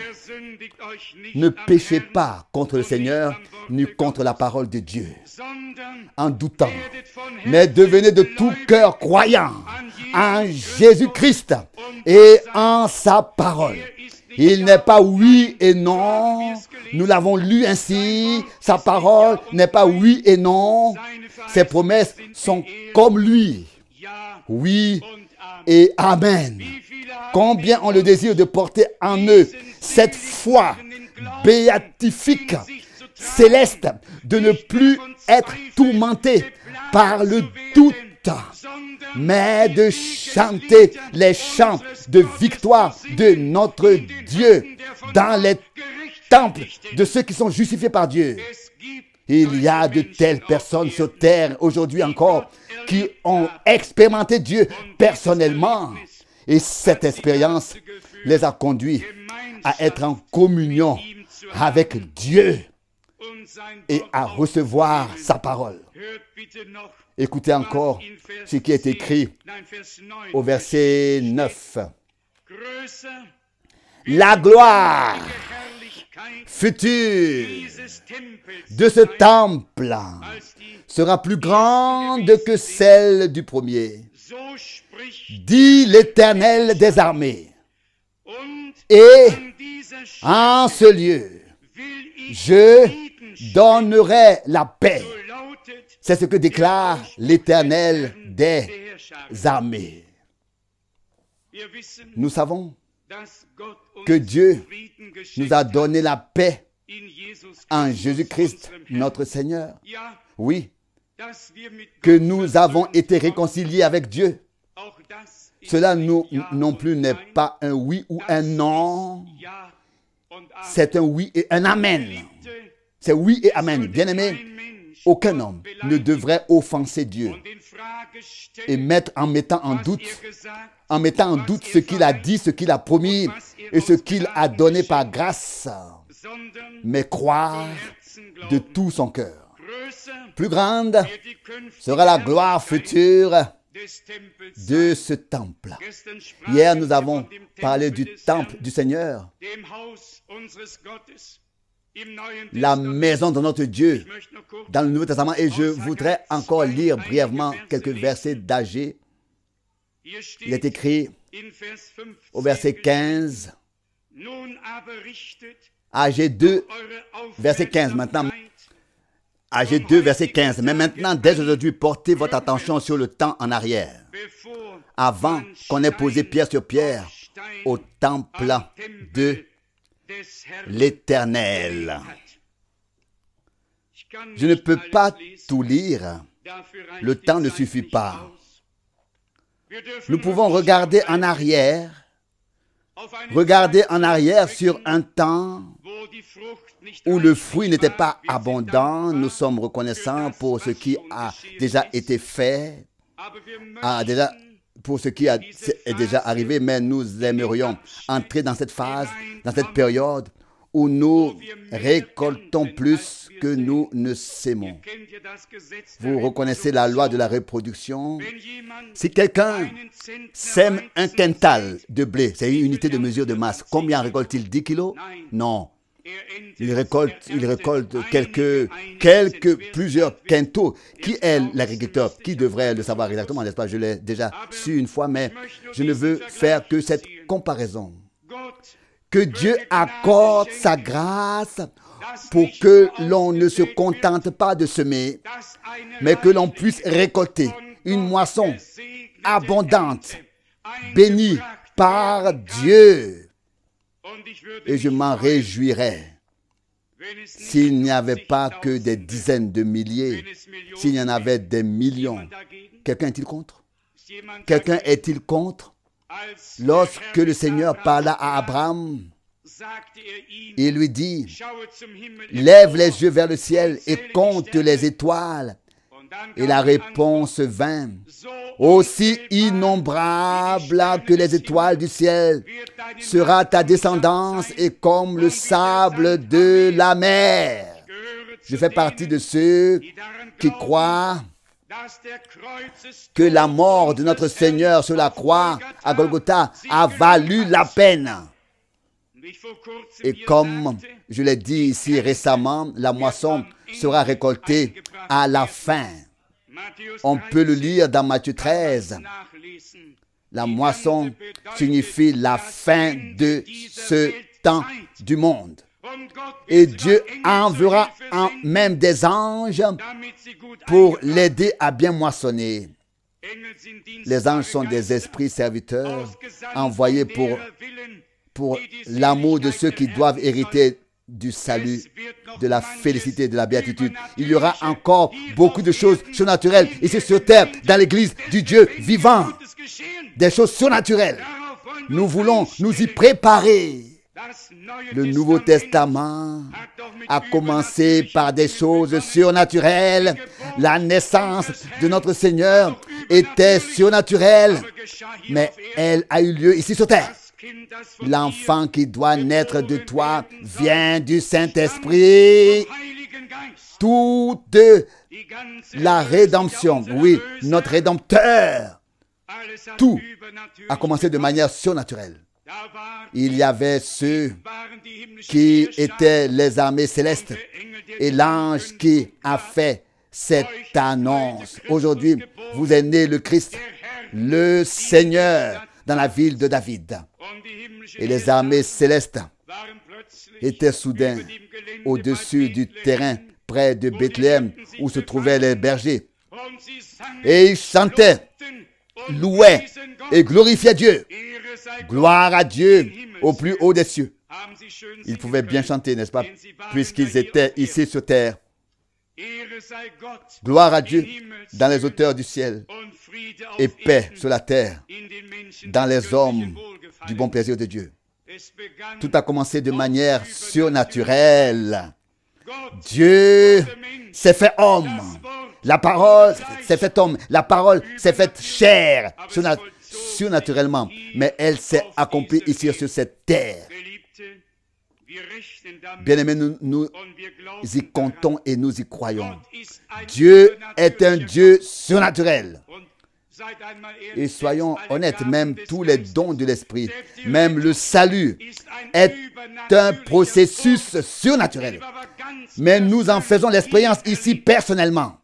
Ne péchez pas contre le Seigneur ni contre la parole de Dieu en doutant, mais devenez de tout cœur croyant en Jésus-Christ et en sa parole. Il n'est pas oui et non. Nous l'avons lu ainsi. Sa parole n'est pas oui et non. Ses promesses sont comme lui. Oui et Amen. Combien ont le désir de porter en eux cette foi béatifique, céleste, de ne plus être tourmenté par le doute, mais de chanter les chants de victoire de notre Dieu dans les temples de ceux qui sont justifiés par Dieu. Il y a de telles personnes sur terre aujourd'hui encore qui ont expérimenté Dieu personnellement et cette expérience les a conduits à être en communion avec Dieu et à recevoir sa parole. Écoutez encore ce qui est écrit au verset 9. La gloire future de ce temple sera plus grande que celle du premier dit l'Éternel des armées. Et en ce lieu, je donnerai la paix. C'est ce que déclare l'Éternel des armées. Nous savons que Dieu nous a donné la paix en Jésus-Christ, notre Seigneur. Oui, que nous avons été réconciliés avec Dieu cela non plus n'est pas un oui ou un non. C'est un oui et un amen. C'est oui et amen. Bien aimé, aucun homme ne devrait offenser Dieu et mettre en mettant en doute, en mettant en doute ce qu'il a dit, ce qu'il a promis et ce qu'il a donné par grâce, mais croire de tout son cœur. Plus grande sera la gloire future de ce temple. Hier, nous er avons parlé du temple du Seigneur, la maison de notre Dieu dans le Nouveau Testament. Et je voudrais encore lire brièvement quelques versets d'Agé. Il est écrit au verset 15, Agé 2, verset 15 maintenant. AG 2, verset 15. Mais maintenant, dès aujourd'hui, portez votre attention sur le temps en arrière, avant qu'on ait posé pierre sur pierre au temple de l'Éternel. Je ne peux pas tout lire. Le temps ne suffit pas. Nous pouvons regarder en arrière, regarder en arrière sur un temps où le fruit n'était pas abondant, nous sommes reconnaissants ah, pour ce qui a déjà été fait, a déjà, pour ce qui a, est déjà arrivé, mais nous aimerions entrer dans cette phase, dans cette période où nous récoltons plus que nous ne sémons. Vous reconnaissez la loi de la reproduction. Si quelqu'un sème un quintal de blé, c'est une unité de mesure de masse, combien récolte-t-il 10 kilos Non, il récolte, il récolte quelques, quelques, plusieurs quintaux. Qui est l'agriculteur Qui devrait le savoir exactement, n'est-ce pas Je l'ai déjà su une fois, mais je ne veux faire que cette comparaison. Que Dieu accorde sa grâce pour que l'on ne se contente pas de semer, mais que l'on puisse récolter une moisson abondante, bénie par Dieu et je m'en réjouirais. S'il n'y avait pas que des dizaines de milliers, s'il y en avait des millions, quelqu'un est-il contre Quelqu'un est-il contre Lorsque le Seigneur parla à Abraham, il lui dit, lève les yeux vers le ciel et compte les étoiles et la réponse vint. Aussi innombrable que les étoiles du ciel sera ta descendance et comme le sable de la mer. Je fais partie de ceux qui croient que la mort de notre Seigneur sur la croix à Golgotha a valu la peine. Et comme je l'ai dit ici récemment, la moisson sera récoltée à la fin. On peut le lire dans Matthieu 13. La moisson signifie la fin de ce temps du monde. Et Dieu enverra même des anges pour l'aider à bien moissonner. Les anges sont des esprits serviteurs envoyés pour, pour l'amour de ceux qui doivent hériter du salut, de la félicité, de la béatitude. Il y aura encore beaucoup de choses surnaturelles ici sur terre, dans l'église du Dieu vivant. Des choses surnaturelles. Nous voulons nous y préparer. Le Nouveau Testament a commencé par des choses surnaturelles. La naissance de notre Seigneur était surnaturelle, mais elle a eu lieu ici sur terre. L'enfant qui doit naître de toi vient du Saint-Esprit. Toute la rédemption, oui, notre Rédempteur, tout a commencé de manière surnaturelle. Il y avait ceux qui étaient les armées célestes et l'ange qui a fait cette annonce. Aujourd'hui, vous êtes né le Christ, le Seigneur dans la ville de David. Et les armées célestes étaient soudain au-dessus du terrain près de Bethléem où se trouvaient les bergers. Et ils chantaient, louaient et glorifiaient Dieu. Gloire à Dieu au plus haut des cieux. Ils pouvaient bien chanter, n'est-ce pas, puisqu'ils étaient ici sur terre. Gloire à Dieu dans les hauteurs du ciel et paix sur la terre, dans les hommes du bon plaisir de Dieu. Tout a commencé de manière surnaturelle. Dieu s'est fait homme. La parole s'est fait homme. La parole s'est faite chair surnaturellement. Mais elle s'est accomplie ici sur cette terre. Bien-aimés, nous, nous y comptons et nous y croyons. Dieu est un Dieu surnaturel. Et soyons honnêtes, même tous les dons de l'Esprit, même le salut est un processus surnaturel. Mais nous en faisons l'expérience ici personnellement.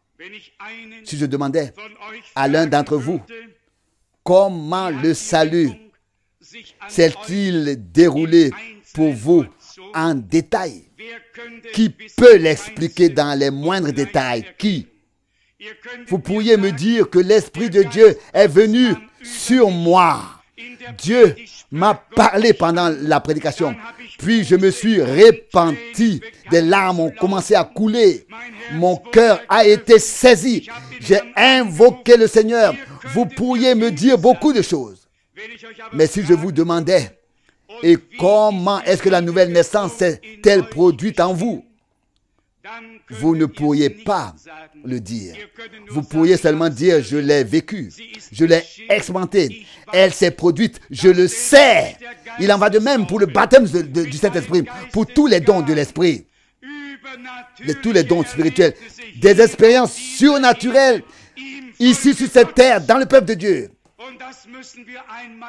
Si je demandais à l'un d'entre vous comment le salut s'est-il déroulé pour vous en détail, qui peut l'expliquer dans les moindres détails Qui vous pourriez me dire que l'Esprit de Dieu est venu sur moi. Dieu m'a parlé pendant la prédication. Puis je me suis repenti. Des larmes ont commencé à couler. Mon cœur a été saisi. J'ai invoqué le Seigneur. Vous pourriez me dire beaucoup de choses. Mais si je vous demandais, et comment est-ce que la nouvelle naissance s'est-elle produite en vous vous ne pourriez pas le dire. Vous pourriez seulement dire, je l'ai vécu, je l'ai expérimenté, elle s'est produite, je le sais. Il en va de même pour le baptême du Saint-Esprit, pour tous les dons de l'Esprit, de tous les dons spirituels, des expériences surnaturelles ici sur cette terre, dans le peuple de Dieu.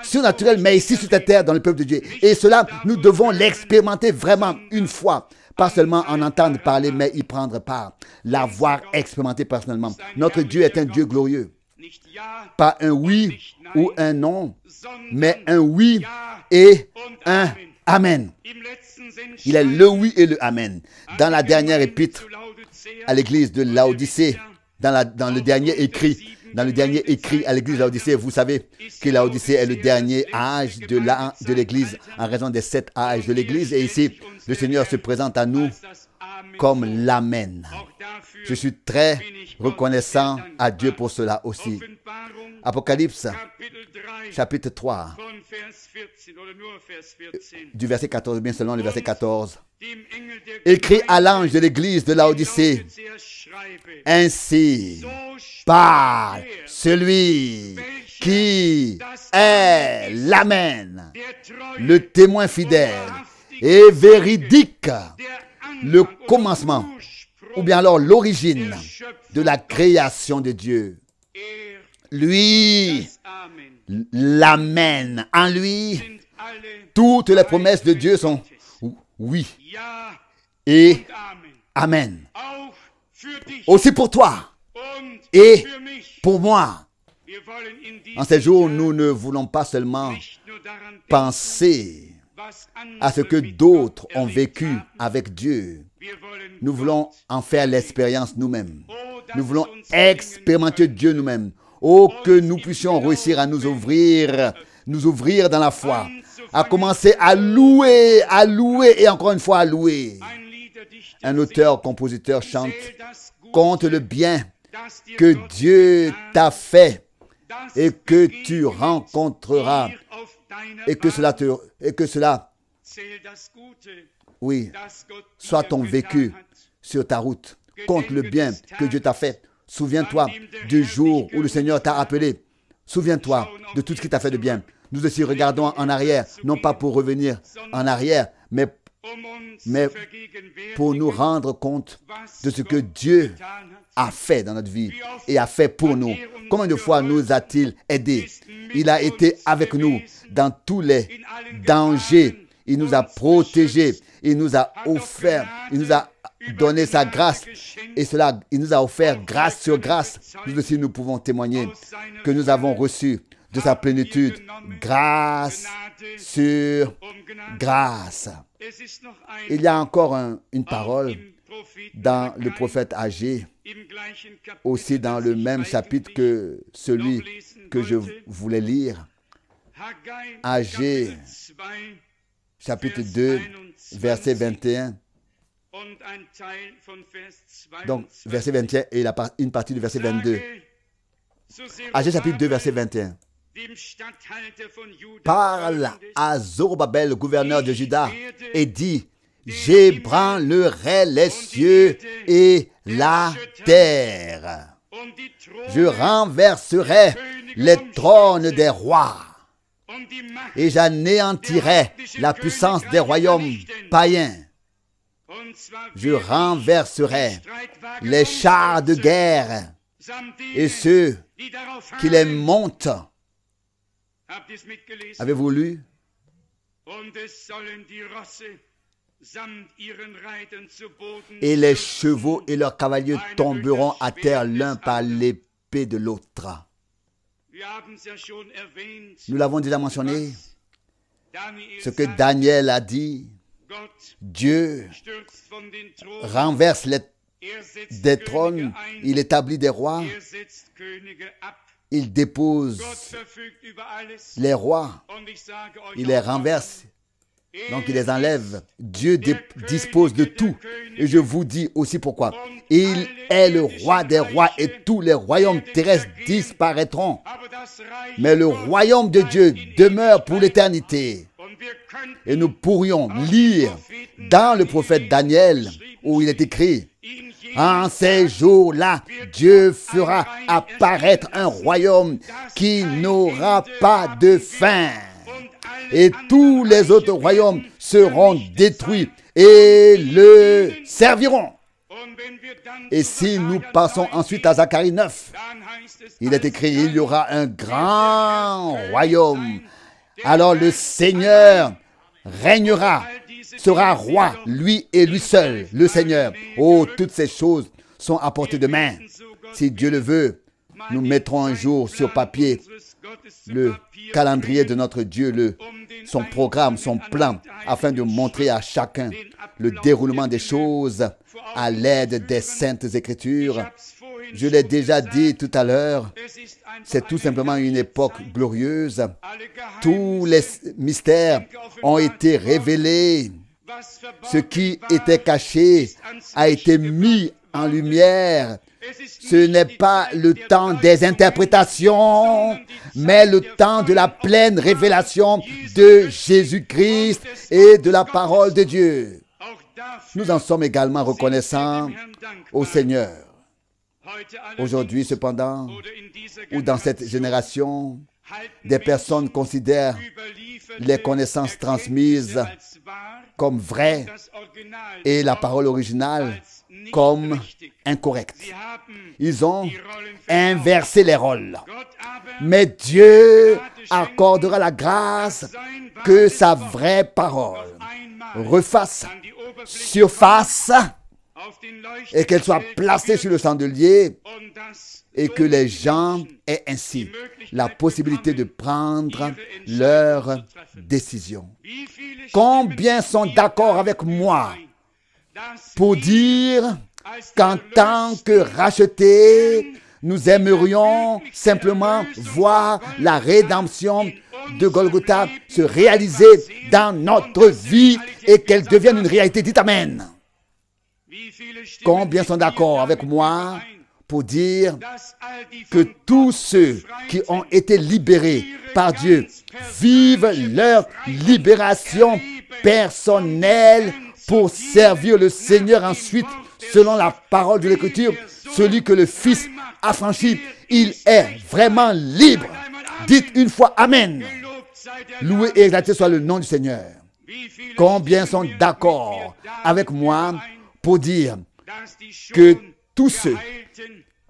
Surnaturelles, mais ici sur cette terre, dans le peuple de Dieu. Et cela, nous devons l'expérimenter vraiment une fois pas seulement en entendre parler, mais y prendre part, l'avoir expérimenté personnellement. Notre Dieu est un Dieu glorieux. Pas un oui ou un non, mais un oui et un Amen. Il est le oui et le Amen. Dans la dernière épître à l'église de l'Odyssée, dans, dans le dernier écrit dans le dernier écrit à l'église de l'Odyssée, vous savez que l'Odyssée est le dernier âge de l'église en raison des sept âges de l'église. Et ici, le Seigneur se présente à nous comme l'Amen. Je suis très reconnaissant à Dieu pour cela aussi. Apocalypse, chapitre 3, du verset 14, bien selon le verset 14, écrit à l'ange de l'église de l'Odyssée. Ainsi par celui qui est l'Amen, le témoin fidèle et véridique, le commencement ou bien alors l'origine de la création de Dieu. Lui, l'Amen. En lui, toutes les promesses de Dieu sont oui et Amen aussi pour toi et pour moi. En ces jours, nous ne voulons pas seulement penser à ce que d'autres ont vécu avec Dieu. Nous voulons en faire l'expérience nous-mêmes. Nous voulons expérimenter Dieu nous-mêmes. Oh, que nous puissions réussir à nous ouvrir, nous ouvrir dans la foi, à commencer à louer, à louer et encore une fois à louer un auteur, compositeur chante, compte le bien que Dieu t'a fait et que tu rencontreras et que cela te, oui soit ton vécu sur ta route compte le bien que Dieu t'a fait souviens-toi du jour où le Seigneur t'a appelé souviens-toi de tout ce qui t'a fait de bien nous aussi regardons en arrière non pas pour revenir en arrière mais pour mais pour nous rendre compte de ce que Dieu a fait dans notre vie et a fait pour nous. Combien de fois nous a-t-il aidés Il a été avec nous dans tous les dangers. Il nous a protégés. Il nous a offert. Il nous a donné sa grâce. Et cela, il nous a offert grâce sur grâce. Nous aussi, nous pouvons témoigner que nous avons reçu de sa plénitude, grâce sur grâce. Il y a encore une parole dans le prophète Agé, aussi dans le même chapitre que celui que je voulais lire. Agé, chapitre 2, verset 21. Donc, verset 21 et la, une partie du verset 22. Agé, chapitre 2, verset 21. Parle à Zorobabel, gouverneur de Juda, et dit, j'ébranlerai les cieux et la terre. Je renverserai les trônes des rois et j'anéantirai la puissance des royaumes païens. Je renverserai les chars de guerre et ceux qui les montent Avez-vous lu Et les chevaux et leurs cavaliers tomberont à terre l'un par l'épée de l'autre. Nous l'avons déjà mentionné. Ce que Daniel a dit, Dieu renverse les, er des trônes, il établit des rois, er il dépose les rois, il les renverse, donc il les enlève. Dieu dispose de tout. Et je vous dis aussi pourquoi. Il est le roi des rois et tous les royaumes terrestres disparaîtront. Mais le royaume de Dieu demeure pour l'éternité. Et nous pourrions lire dans le prophète Daniel où il est écrit, en ces jours-là, Dieu fera apparaître un royaume qui n'aura pas de fin. Et tous les autres royaumes seront détruits et le serviront. Et si nous passons ensuite à Zacharie 9, il est écrit, il y aura un grand royaume. Alors le Seigneur régnera sera roi, lui et lui seul, le Seigneur. Oh, toutes ces choses sont à portée de main. Si Dieu le veut, nous mettrons un jour sur papier le calendrier de notre Dieu, le, son programme, son plan, afin de montrer à chacun le déroulement des choses à l'aide des saintes écritures. Je l'ai déjà dit tout à l'heure, c'est tout simplement une époque glorieuse. Tous les mystères ont été révélés. Ce qui était caché a été mis en lumière. Ce n'est pas le temps des interprétations, mais le temps de la pleine révélation de Jésus-Christ et de la parole de Dieu. Nous en sommes également reconnaissants au Seigneur. Aujourd'hui, cependant, ou dans cette génération, des personnes considèrent les connaissances transmises comme vrai et la parole originale comme incorrecte. Ils ont inversé les rôles. Mais Dieu accordera la grâce que sa vraie parole refasse surface et qu'elle soit placée sur le chandelier et que les gens aient ainsi la possibilité de prendre leur décision. Combien sont d'accord avec moi pour dire qu'en tant que rachetés, nous aimerions simplement voir la rédemption de Golgotha se réaliser dans notre vie et qu'elle devienne une réalité. Dites Amen. Combien sont d'accord avec moi pour dire que tous ceux qui ont été libérés par Dieu vivent leur libération personnelle pour servir le Seigneur ensuite selon la er parole de l'Écriture. Celui que le Fils a franchi, il est vraiment libre. Dites une fois Amen. Loué et exalté soit le nom du Seigneur. Combien sont d'accord avec moi pour dire que tous ceux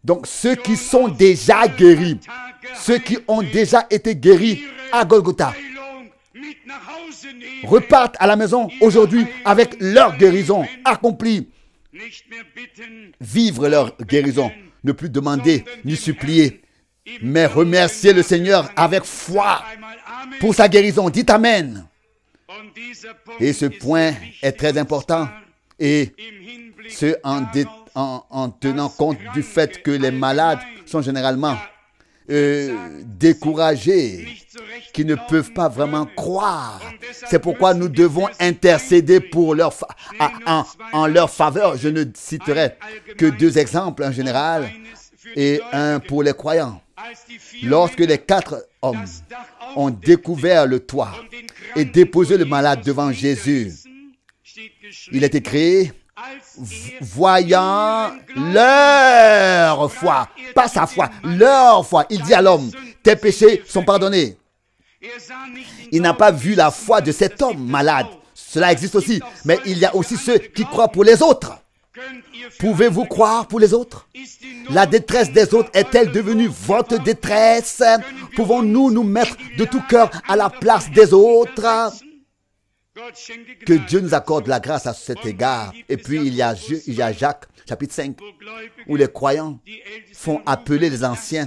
donc ceux qui sont déjà guéris, ceux qui ont déjà été guéris à Golgotha, repartent à la maison aujourd'hui avec leur guérison accomplie. Vivre leur guérison, ne plus demander ni supplier, mais remercier le Seigneur avec foi pour sa guérison. Dites Amen. Et ce point est très important et ce en détail en, tenant compte du fait que les malades sont généralement euh, découragés, qui ne peuvent pas vraiment croire. C'est pourquoi nous devons intercéder pour leur en, leur faveur. Je ne citerai que deux exemples, en général et un pour les croyants. Lorsque les quatre hommes ont découvert le toit et déposé le malade devant Jésus, il été écrit voyant leur foi, pas sa foi, leur foi. Il dit à l'homme, tes péchés sont pardonnés. Er il n'a pas vu la foi de cet homme malade. Cela existe aussi, mais il y a aussi ceux qui croient pour les autres. Pouvez-vous croire pour les autres La détresse des autres est-elle devenue votre détresse Pouvons-nous nous mettre de tout cœur à la place des autres que Dieu nous accorde la grâce à cet égard. Et puis il y a, Jacques chapitre 5 où les croyants font appeler les anciens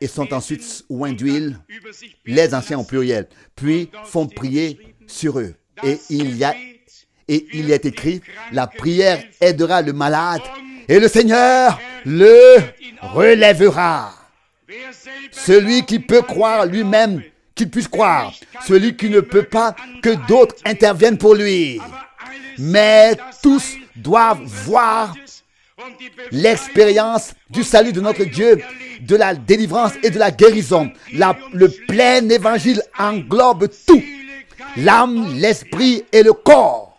et sont ensuite oints d'huile, les anciens au pluriel, puis font prier sur eux. Et il y a et il est écrit, la prière aidera le malade et le Seigneur le relèvera. Celui qui peut croire lui-même qu'il puisse croire, celui qui ne peut pas, que d'autres interviennent pour lui. Mais tous doivent voir l'expérience du salut de notre Dieu, de la délivrance et de la guérison. La, le plein évangile englobe tout, l'âme, l'esprit et le corps.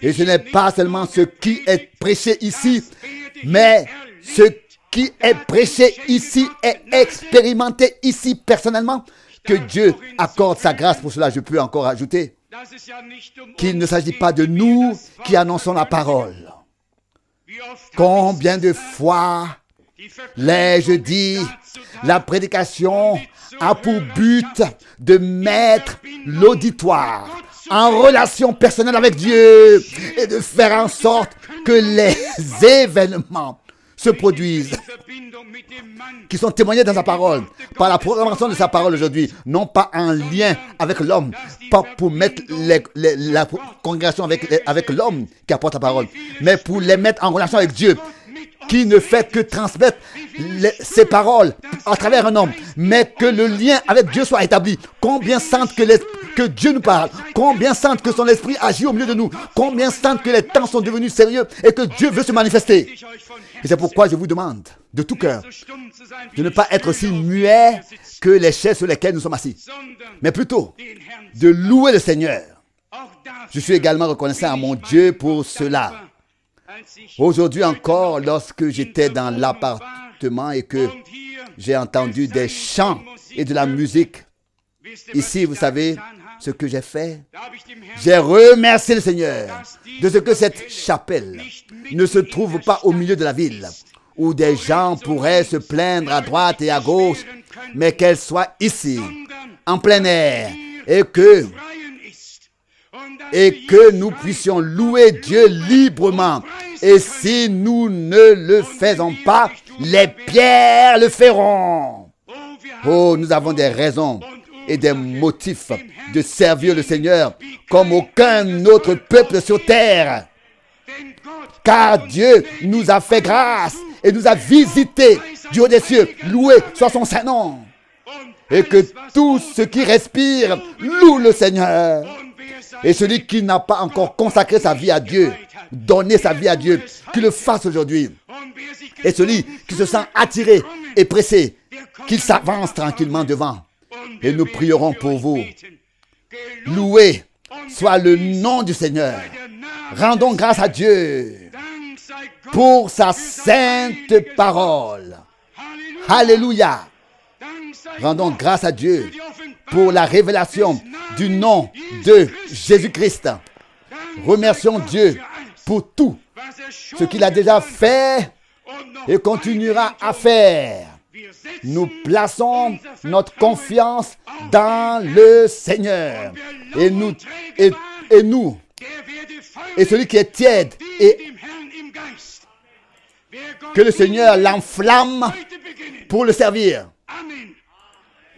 Et ce n'est pas seulement ce qui est prêché ici, mais ce qui est prêché ici est expérimenté ici personnellement que Dieu accorde sa grâce pour cela, je peux encore ajouter qu'il ne s'agit pas de nous qui annonçons la parole. Combien de fois l'ai-je dit, la prédication a pour but de mettre l'auditoire en relation personnelle avec Dieu et de faire en sorte que les événements se produisent, qui sont témoignés dans sa parole, par la programmation de sa parole aujourd'hui, non pas en lien avec l'homme, pas pour mettre la congrégation avec, avec l'homme qui apporte sa parole, mais pour les mettre en relation avec Dieu qui ne fait que transmettre ses paroles à travers un homme, mais que le lien avec Dieu soit établi. Combien sentent que, que Dieu nous parle, combien sentent que son esprit agit au milieu de nous, combien sentent que les temps sont devenus sérieux et que Dieu veut se manifester. Et c'est pourquoi je vous demande de tout cœur de ne pas être aussi muet que les chaises sur lesquelles nous sommes assis, mais plutôt de louer le Seigneur. Je suis également reconnaissant à mon Dieu pour cela. Aujourd'hui encore, lorsque j'étais dans l'appartement et que j'ai entendu des chants et de la musique, ici, vous savez ce que j'ai fait J'ai remercié le Seigneur de ce que cette chapelle ne se trouve pas au milieu de la ville, où des gens pourraient se plaindre à droite et à gauche, mais qu'elle soit ici, en plein air, et que et que nous puissions louer Dieu librement. Et si nous ne le faisons pas, les pierres le feront. Oh, nous avons des raisons et des motifs de servir le Seigneur comme aucun autre peuple sur terre. Car Dieu nous a fait grâce et nous a visité Dieu des cieux. Loué soit son Saint-Nom. Et que tout ce qui respire loue le Seigneur. Et celui qui n'a pas encore consacré sa vie à Dieu, donné sa vie à Dieu, qu'il le fasse aujourd'hui. Et celui qui se sent attiré et pressé, qu'il s'avance tranquillement devant. Et nous prierons pour vous. Louez soit le nom du Seigneur. Rendons grâce à Dieu pour sa sainte parole. Alléluia. Rendons grâce à Dieu pour la révélation du nom de Jésus-Christ. Remercions Dieu pour tout ce qu'il a déjà fait et continuera à faire. Nous plaçons notre confiance dans le Seigneur. Et nous, et, nous, et celui qui est tiède, et que le Seigneur l'enflamme pour le servir. Amen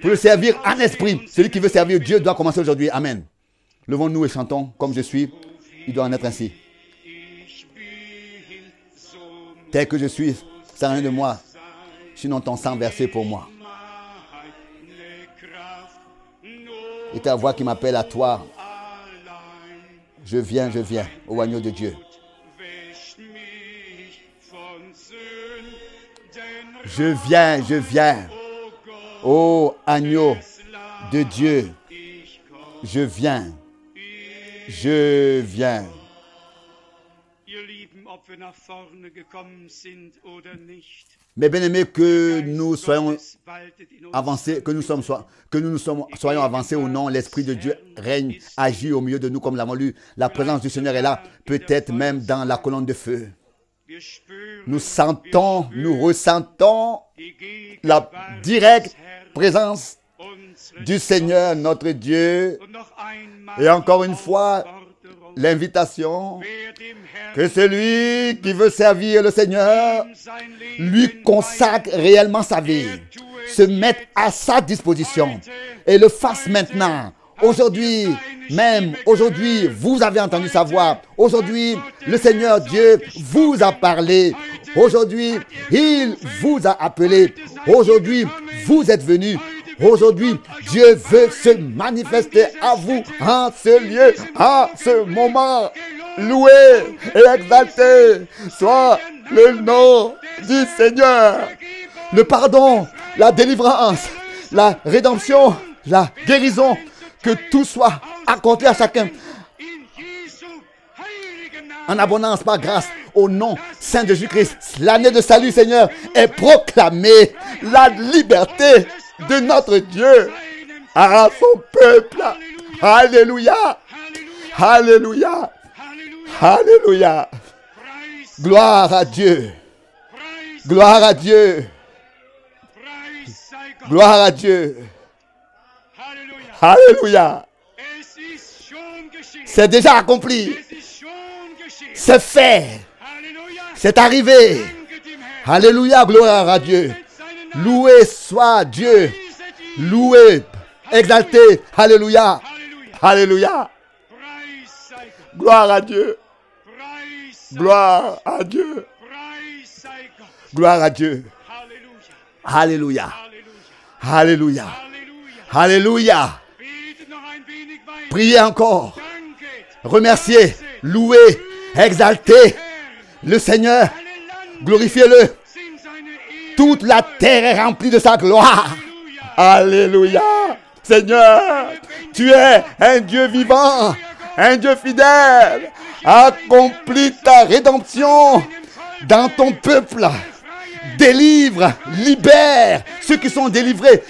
pour le servir en esprit. Celui qui veut servir Dieu doit commencer aujourd'hui. Amen. Levons-nous et chantons comme je suis. Il doit en être ainsi. Tel que je suis, ça rien de moi. Sinon ton sang versé pour moi. Et ta voix qui m'appelle à toi. Je viens, je viens, au agneau de Dieu. Je viens, je viens. Ô agneau de Dieu, je viens, je viens. Mais bien-aimés, que nous soyons avancés, que nous, sommes, que soyons avancés ou non, l'Esprit de Dieu règne, agit au milieu de nous comme l'avons lu. La présence du Seigneur est là, peut-être même dans la colonne de feu. Nous sentons, nous ressentons la directe présence du Seigneur notre Dieu. Et encore une fois, l'invitation que celui qui veut servir le Seigneur lui consacre réellement sa vie, se mette à sa disposition et le fasse maintenant. Aujourd'hui, même aujourd'hui, vous avez entendu sa voix. Aujourd'hui, le Seigneur Dieu vous a parlé. Aujourd'hui, il vous a appelé. Aujourd'hui, vous êtes venus. Aujourd'hui, Dieu veut se manifester à vous en ce lieu, en ce moment. Loué et exalté soit le nom du Seigneur. Le pardon, la délivrance, la rédemption, la guérison, que tout soit accordé à chacun en abondance par grâce au nom saint de Jésus-Christ. L'année de salut, Seigneur, est proclamée la liberté de notre Dieu à son peuple. Alléluia. Alléluia. Alléluia. Gloire à Dieu. Gloire à Dieu. Gloire à Dieu. Alléluia. C'est déjà accompli. C'est fait. C'est arrivé. Alléluia, gloire à Dieu. Loué soit Dieu. Loué, exalté. Alléluia. Alléluia. Gloire à Dieu. Gloire à Dieu. Gloire à Dieu. Alléluia. Alléluia. Alléluia. Alléluia. Priez encore. Remerciez, louez, exaltez le Seigneur. Glorifiez-le. Toute la terre est remplie de sa gloire. Alléluia. Seigneur, tu es un Dieu vivant, un Dieu fidèle. Accomplis ta rédemption dans ton peuple. Délivre, libère ceux qui sont délivrés.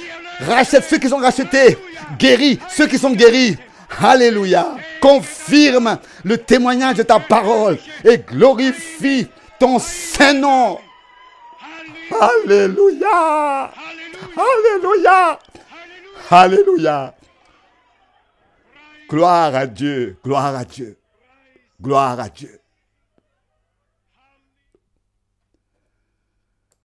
Rachète ceux qui sont rachetés. Guéris ceux qui sont guéris. Alléluia. Confirme le témoignage de ta parole et glorifie ton saint nom. Alléluia. Alléluia. Alléluia. Gloire à Dieu. Gloire à Dieu. Gloire à Dieu.